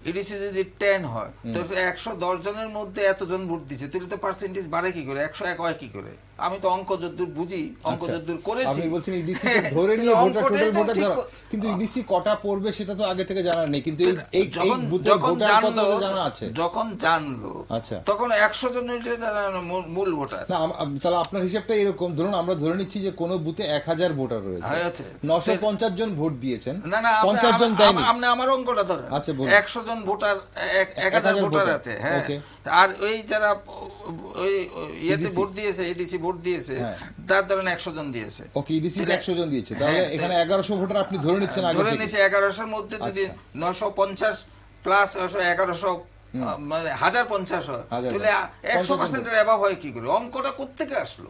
এডিসি যদি টেন হয় তো একশো দশ জনের মধ্যে এতজন ভোট দিচ্ছে তাহলে তো পার্সেন্টেজ বাড়ে কি করে একশো এক হয় কি করে আমি তো অঙ্ক যদ্দুর বুঝি অঙ্ক আচ্ছা, যদ্দুর করেছি আপনি বলছেন ইডিসি ধরে নিয়ে ভোটার টোটাল ভোটার ধরা কিন্তু ইডিসি কটা পড়বে সেটা তো আগে থেকে জানা নেই কিন্তু এই যখন ভোটার কথা জানা আছে যখন জানলো আচ্ছা তখন 100 জনের যে মূল ভোটার না তাহলে আপনার হিসাবটা এরকম ধরুন আমরা ধরে নিচ্ছি যে কোন বুথে 1000 ভোটার রয়েছে আছে 950 জন ভোট দিয়েছেন না না 50 জন দেয়নি আপনি আমার অঙ্কটা ধরেন আচ্ছা বলুন 100 জন ভোটার 1000 ভোটার আছে হ্যাঁ আর ওই যারা ওই ইয়েতে e ভোট দিয়েছে এডিসি e ভোট দিয়েছে হ্যাঁ। তার ধরেন একশো জন দিয়েছে ওকে ইডিসি e একশো জন দিয়েছে তাহলে হ্যাঁ, এখানে এগারোশো ভোটার আপনি ধরে নিচ্ছেন ধরে নিচ্ছে এগারোশোর মধ্যে যদি আচ্ছা। নশো পঞ্চাশ প্লাস এগারোশো মানে হাজার পঞ্চাশ হয় তাহলে একশো পার্সেন্টের অ্যাভাব হয় কি করে অঙ্কটা কোথেকে আসলো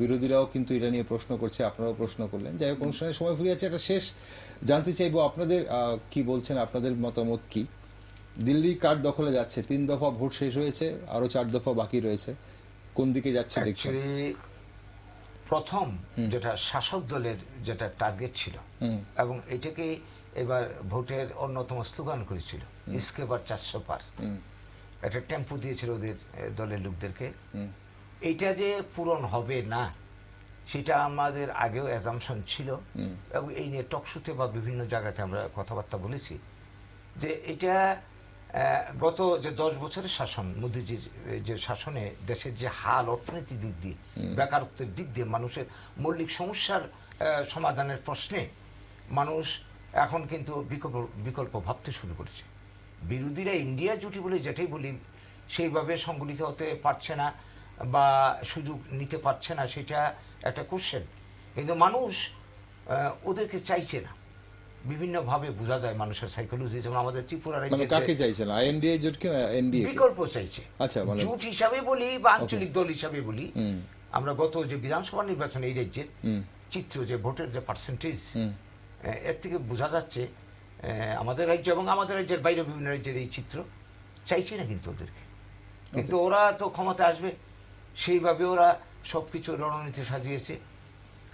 বিরোধীরাও কিন্তু এটা নিয়ে প্রশ্ন করছে আপনারাও প্রশ্ন করলেন যাই হোক অনুষ্ঠানের সময় ফুরিয়েছে একটা শেষ জানতে চাইবো আপনাদের কি বলছেন আপনাদের মতামত কি দিল্লি কার দখলে যাচ্ছে তিন দফা ভোট শেষ হয়েছে আরো চার দফা বাকি রয়েছে কোন দিকে যাচ্ছে দেখছি প্রথম যেটা শাসক দলের যেটা টার্গেট ছিল এবং এটাকে এবার ভোটের অন্যতম স্লোগান করেছিল ইসকে বার চারশো পার একটা টেম্পু দিয়েছিল ওদের দলের লোকদেরকে এটা যে পূরণ হবে না সেটা আমাদের আগেও অ্যাজামশন ছিল এবং এই নিয়ে টকশুতে বা বিভিন্ন জায়গাতে আমরা কথাবার্তা বলেছি যে এটা গত যে দশ বছরের শাসন মোদিজির যে শাসনে দেশের যে হাল অর্থনীতির দিক দিয়ে বেকারত্বের দিক দিয়ে মানুষের মৌলিক সমস্যার সমাধানের প্রশ্নে মানুষ এখন কিন্তু বিকল্প বিকল্প ভাবতে শুরু করেছে বিরোধীরা ইন্ডিয়া জুটি বলে যেটাই বলি সেইভাবে সংগঠিত হতে পারছে না বা সুযোগ নিতে পারছে না সেটা একটা কোশ্চেন কিন্তু মানুষ ওদেরকে চাইছে না বিভিন্নভাবে বোঝা যায় মানুষের সাইকোলজি যেমন আমাদের ত্রিপুরার মানে কাকে চাইছে না এনডিএ জোট কি না এনডিএ বিকল্প চাইছে আচ্ছা মানে জোট হিসাবে বলি বা আঞ্চলিক দল হিসাবে বলি আমরা গত যে বিধানসভা নির্বাচন এই রাজ্যের চিত্র যে ভোটের যে পার্সেন্টেজ এর থেকে বোঝা যাচ্ছে আমাদের রাজ্য এবং আমাদের রাজ্যের বাইরে বিভিন্ন রাজ্যের এই চিত্র চাইছে না কিন্তু ওদেরকে কিন্তু ওরা তো ক্ষমতা আসবে সেইভাবে ওরা সবকিছু রণনীতি সাজিয়েছে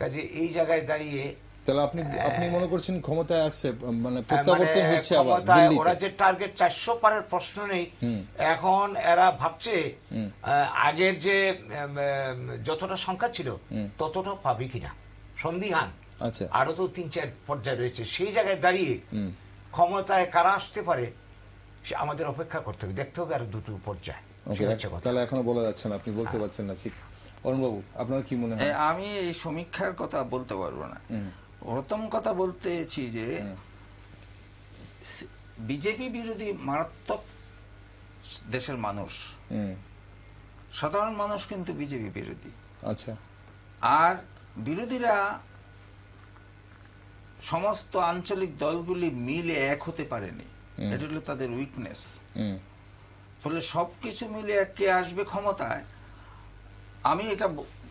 কাজে এই জায়গায় দাঁড়িয়ে তাহলে আপনি আপনি মনে করছেন ক্ষমতায় আসছে মানে, হ্যাঁ, মানে প্রত্যাবর্তন হচ্ছে আবার ওরা যে টার্গেট 400 পারের প্রশ্ন নেই এখন এরা ভাবছে আগের যে যতটা সংখ্যা ছিল ততটা পাবে কিনা সন্দিহান আচ্ছা আরো তো তিন চার পর্যায়ে রয়েছে সেই জায়গায় দাঁড়িয়ে ক্ষমতায় কারা আসতে পারে আমাদের অপেক্ষা করতে হবে দেখতে হবে আরো দুটো পর্যায়ে তাহলে এখনো বলা যাচ্ছে না আপনি বলতে পারছেন না ঠিক অরুণবাবু আপনার কি মনে হয় আমি এই সমীক্ষার কথা বলতে পারবো না প্রথম কথা বলতেছি যে বিজেপি বিরোধী মারাত্মক দেশের মানুষ সাধারণ মানুষ কিন্তু বিজেপি বিরোধী আচ্ছা আর বিরোধীরা সমস্ত আঞ্চলিক দলগুলি মিলে এক হতে পারেনি এটা হলো তাদের উইকনেস ফলে সব কিছু মিলে কে আসবে ক্ষমতায় আমি এটা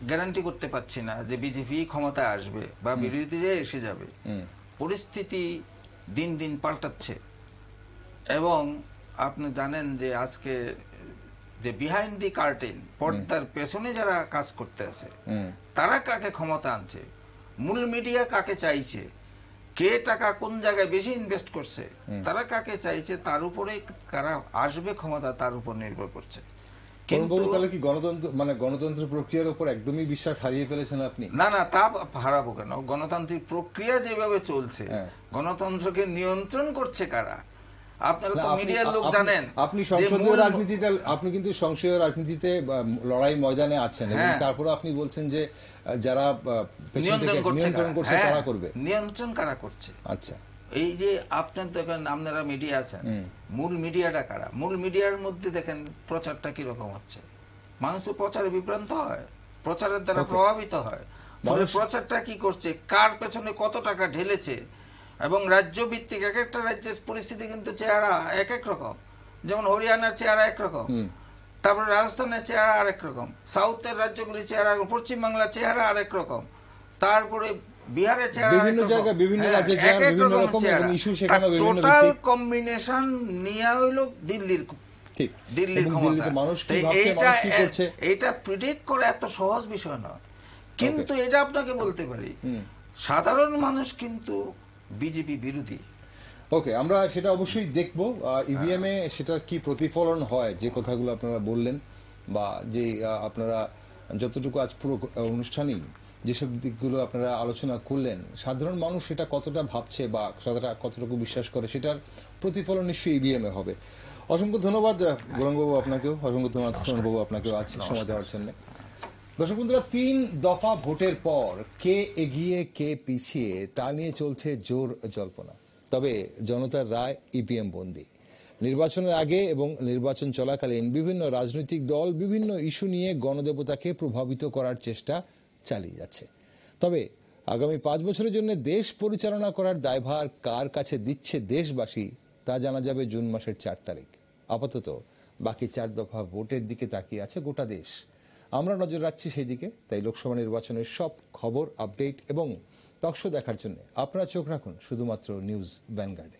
গ্যারান্টি করতে পারছি না যে বিজেপি ক্ষমতায় আসবে বা বিরোধীরা এসে যাবে পরিস্থিতি দিন দিন পাল্টাচ্ছে এবং আপনি জানেন যে আজকে যে বিহাইন্ড দি কার্টেন পর্দার পেছনে যারা কাজ করতে আছে তারা কাকে ক্ষমতা আনছে মূল মিডিয়া কাকে চাইছে কে টাকা কোন জায়গায় বেশি ইনভেস্ট করছে তারা কাকে চাইছে তার উপরে কারা আসবে ক্ষমতা তার উপর নির্ভর করছে কিন্তু তাহলে কি গণতন্ত্র মানে গণতন্ত্র প্রক্রিয়ার উপর একদমই বিশ্বাস হারিয়ে ফেলেছেন আপনি না না তা হারাবো কেন গণতান্ত্রিক প্রক্রিয়া যেভাবে চলছে হ্যাঁ। গণতন্ত্রকে নিয়ন্ত্রণ করছে কারা আপনারা তো মিডিয়ার লোক জানেন আপনি সংসদীয় রাজনীতিতে আপনি কিন্তু সংসদীয় রাজনীতিতে লড়াই ময়দানে আছেন এবং হ্যাঁ। তারপরে আপনি বলছেন যে যারা নিয়ন্ত্রণ করছে হ্যাঁ, তারা করবে নিয়ন্ত্রণ কারা করছে আচ্ছা এই যে আপনার দেখেন আপনারা মিডিয়া আছেন মূল মিডিয়াটা কারা মূল মিডিয়ার মধ্যে দেখেন প্রচারটা কিরকম হচ্ছে মানুষ প্রচারে বিভ্রান্ত হয় প্রচারের দ্বারা প্রভাবিত হয় প্রচারটা কি করছে কার পেছনে কত টাকা ঢেলেছে এবং রাজ্য ভিত্তিক এক একটা রাজ্যের পরিস্থিতি কিন্তু চেহারা এক এক রকম যেমন হরিয়ানার চেহারা একরকম তারপর রাজস্থানের চেহারা আরেক রকম সাউথের রাজ্যগুলির চেহারা পশ্চিমবাংলার চেহারা আরেক রকম তারপরে বিহারের চেহারা বিভিন্ন জায়গায় বিভিন্ন হ্যাঁ, বিভিন্ন রকম ইস্যু সেখানে বিভিন্ন টোটাল কম্বিনেশন নিয়ে দিল্লির ঠিক দিল্লির ক্ষমতা মানুষ কি ভাবছে মানুষ কি করছে এটা প্রিডিক্ট করে এত সহজ বিষয় নয় কিন্তু এটা আপনাকে বলতে পারি সাধারণ মানুষ কিন্তু বিজেপি বিরোধী ওকে আমরা সেটা অবশ্যই দেখব ইভিএম e এ সেটার কি প্রতিফলন হয় যে কথাগুলো আপনারা বললেন বা যে আপনারা যতটুকু আজ পুরো অনুষ্ঠানেই যেসব দিকগুলো আপনারা আলোচনা করলেন সাধারণ মানুষ সেটা কতটা ভাবছে বা কতটা কতটুকু বিশ্বাস করে সেটার প্রতিফলন নিশ্চয়ই ইভিএম e এ হবে অসংখ্য ধন্যবাদ গৌরাঙ্গবাবু আপনাকেও অসংখ্য ধন্যবাদ বাবু আপনাকেও আজকে সময় দেওয়ার জন্য দর্শক বন্ধুরা তিন দফা ভোটের পর কে এগিয়ে কে পিছিয়ে তা নিয়ে চলছে জোর জল্পনা তবে জনতার রায় ইপিএম বন্দী নির্বাচনের আগে এবং নির্বাচন চলাকালীন বিভিন্ন রাজনৈতিক দল বিভিন্ন ইস্যু নিয়ে গণদেবতাকে প্রভাবিত করার চেষ্টা চালিয়ে যাচ্ছে তবে আগামী পাঁচ বছরের জন্য দেশ পরিচালনা করার দায়ভার কার কাছে দিচ্ছে দেশবাসী তা জানা যাবে জুন মাসের চার তারিখ আপাতত বাকি চার দফা ভোটের দিকে তাকিয়ে আছে গোটা দেশ আমরা নজর রাখছি সেই দিকে তাই লোকসভা নির্বাচনের সব খবর আপডেট এবং টকশো দেখার জন্য আপনারা চোখ রাখুন শুধুমাত্র নিউজ ভ্যানগার্ডে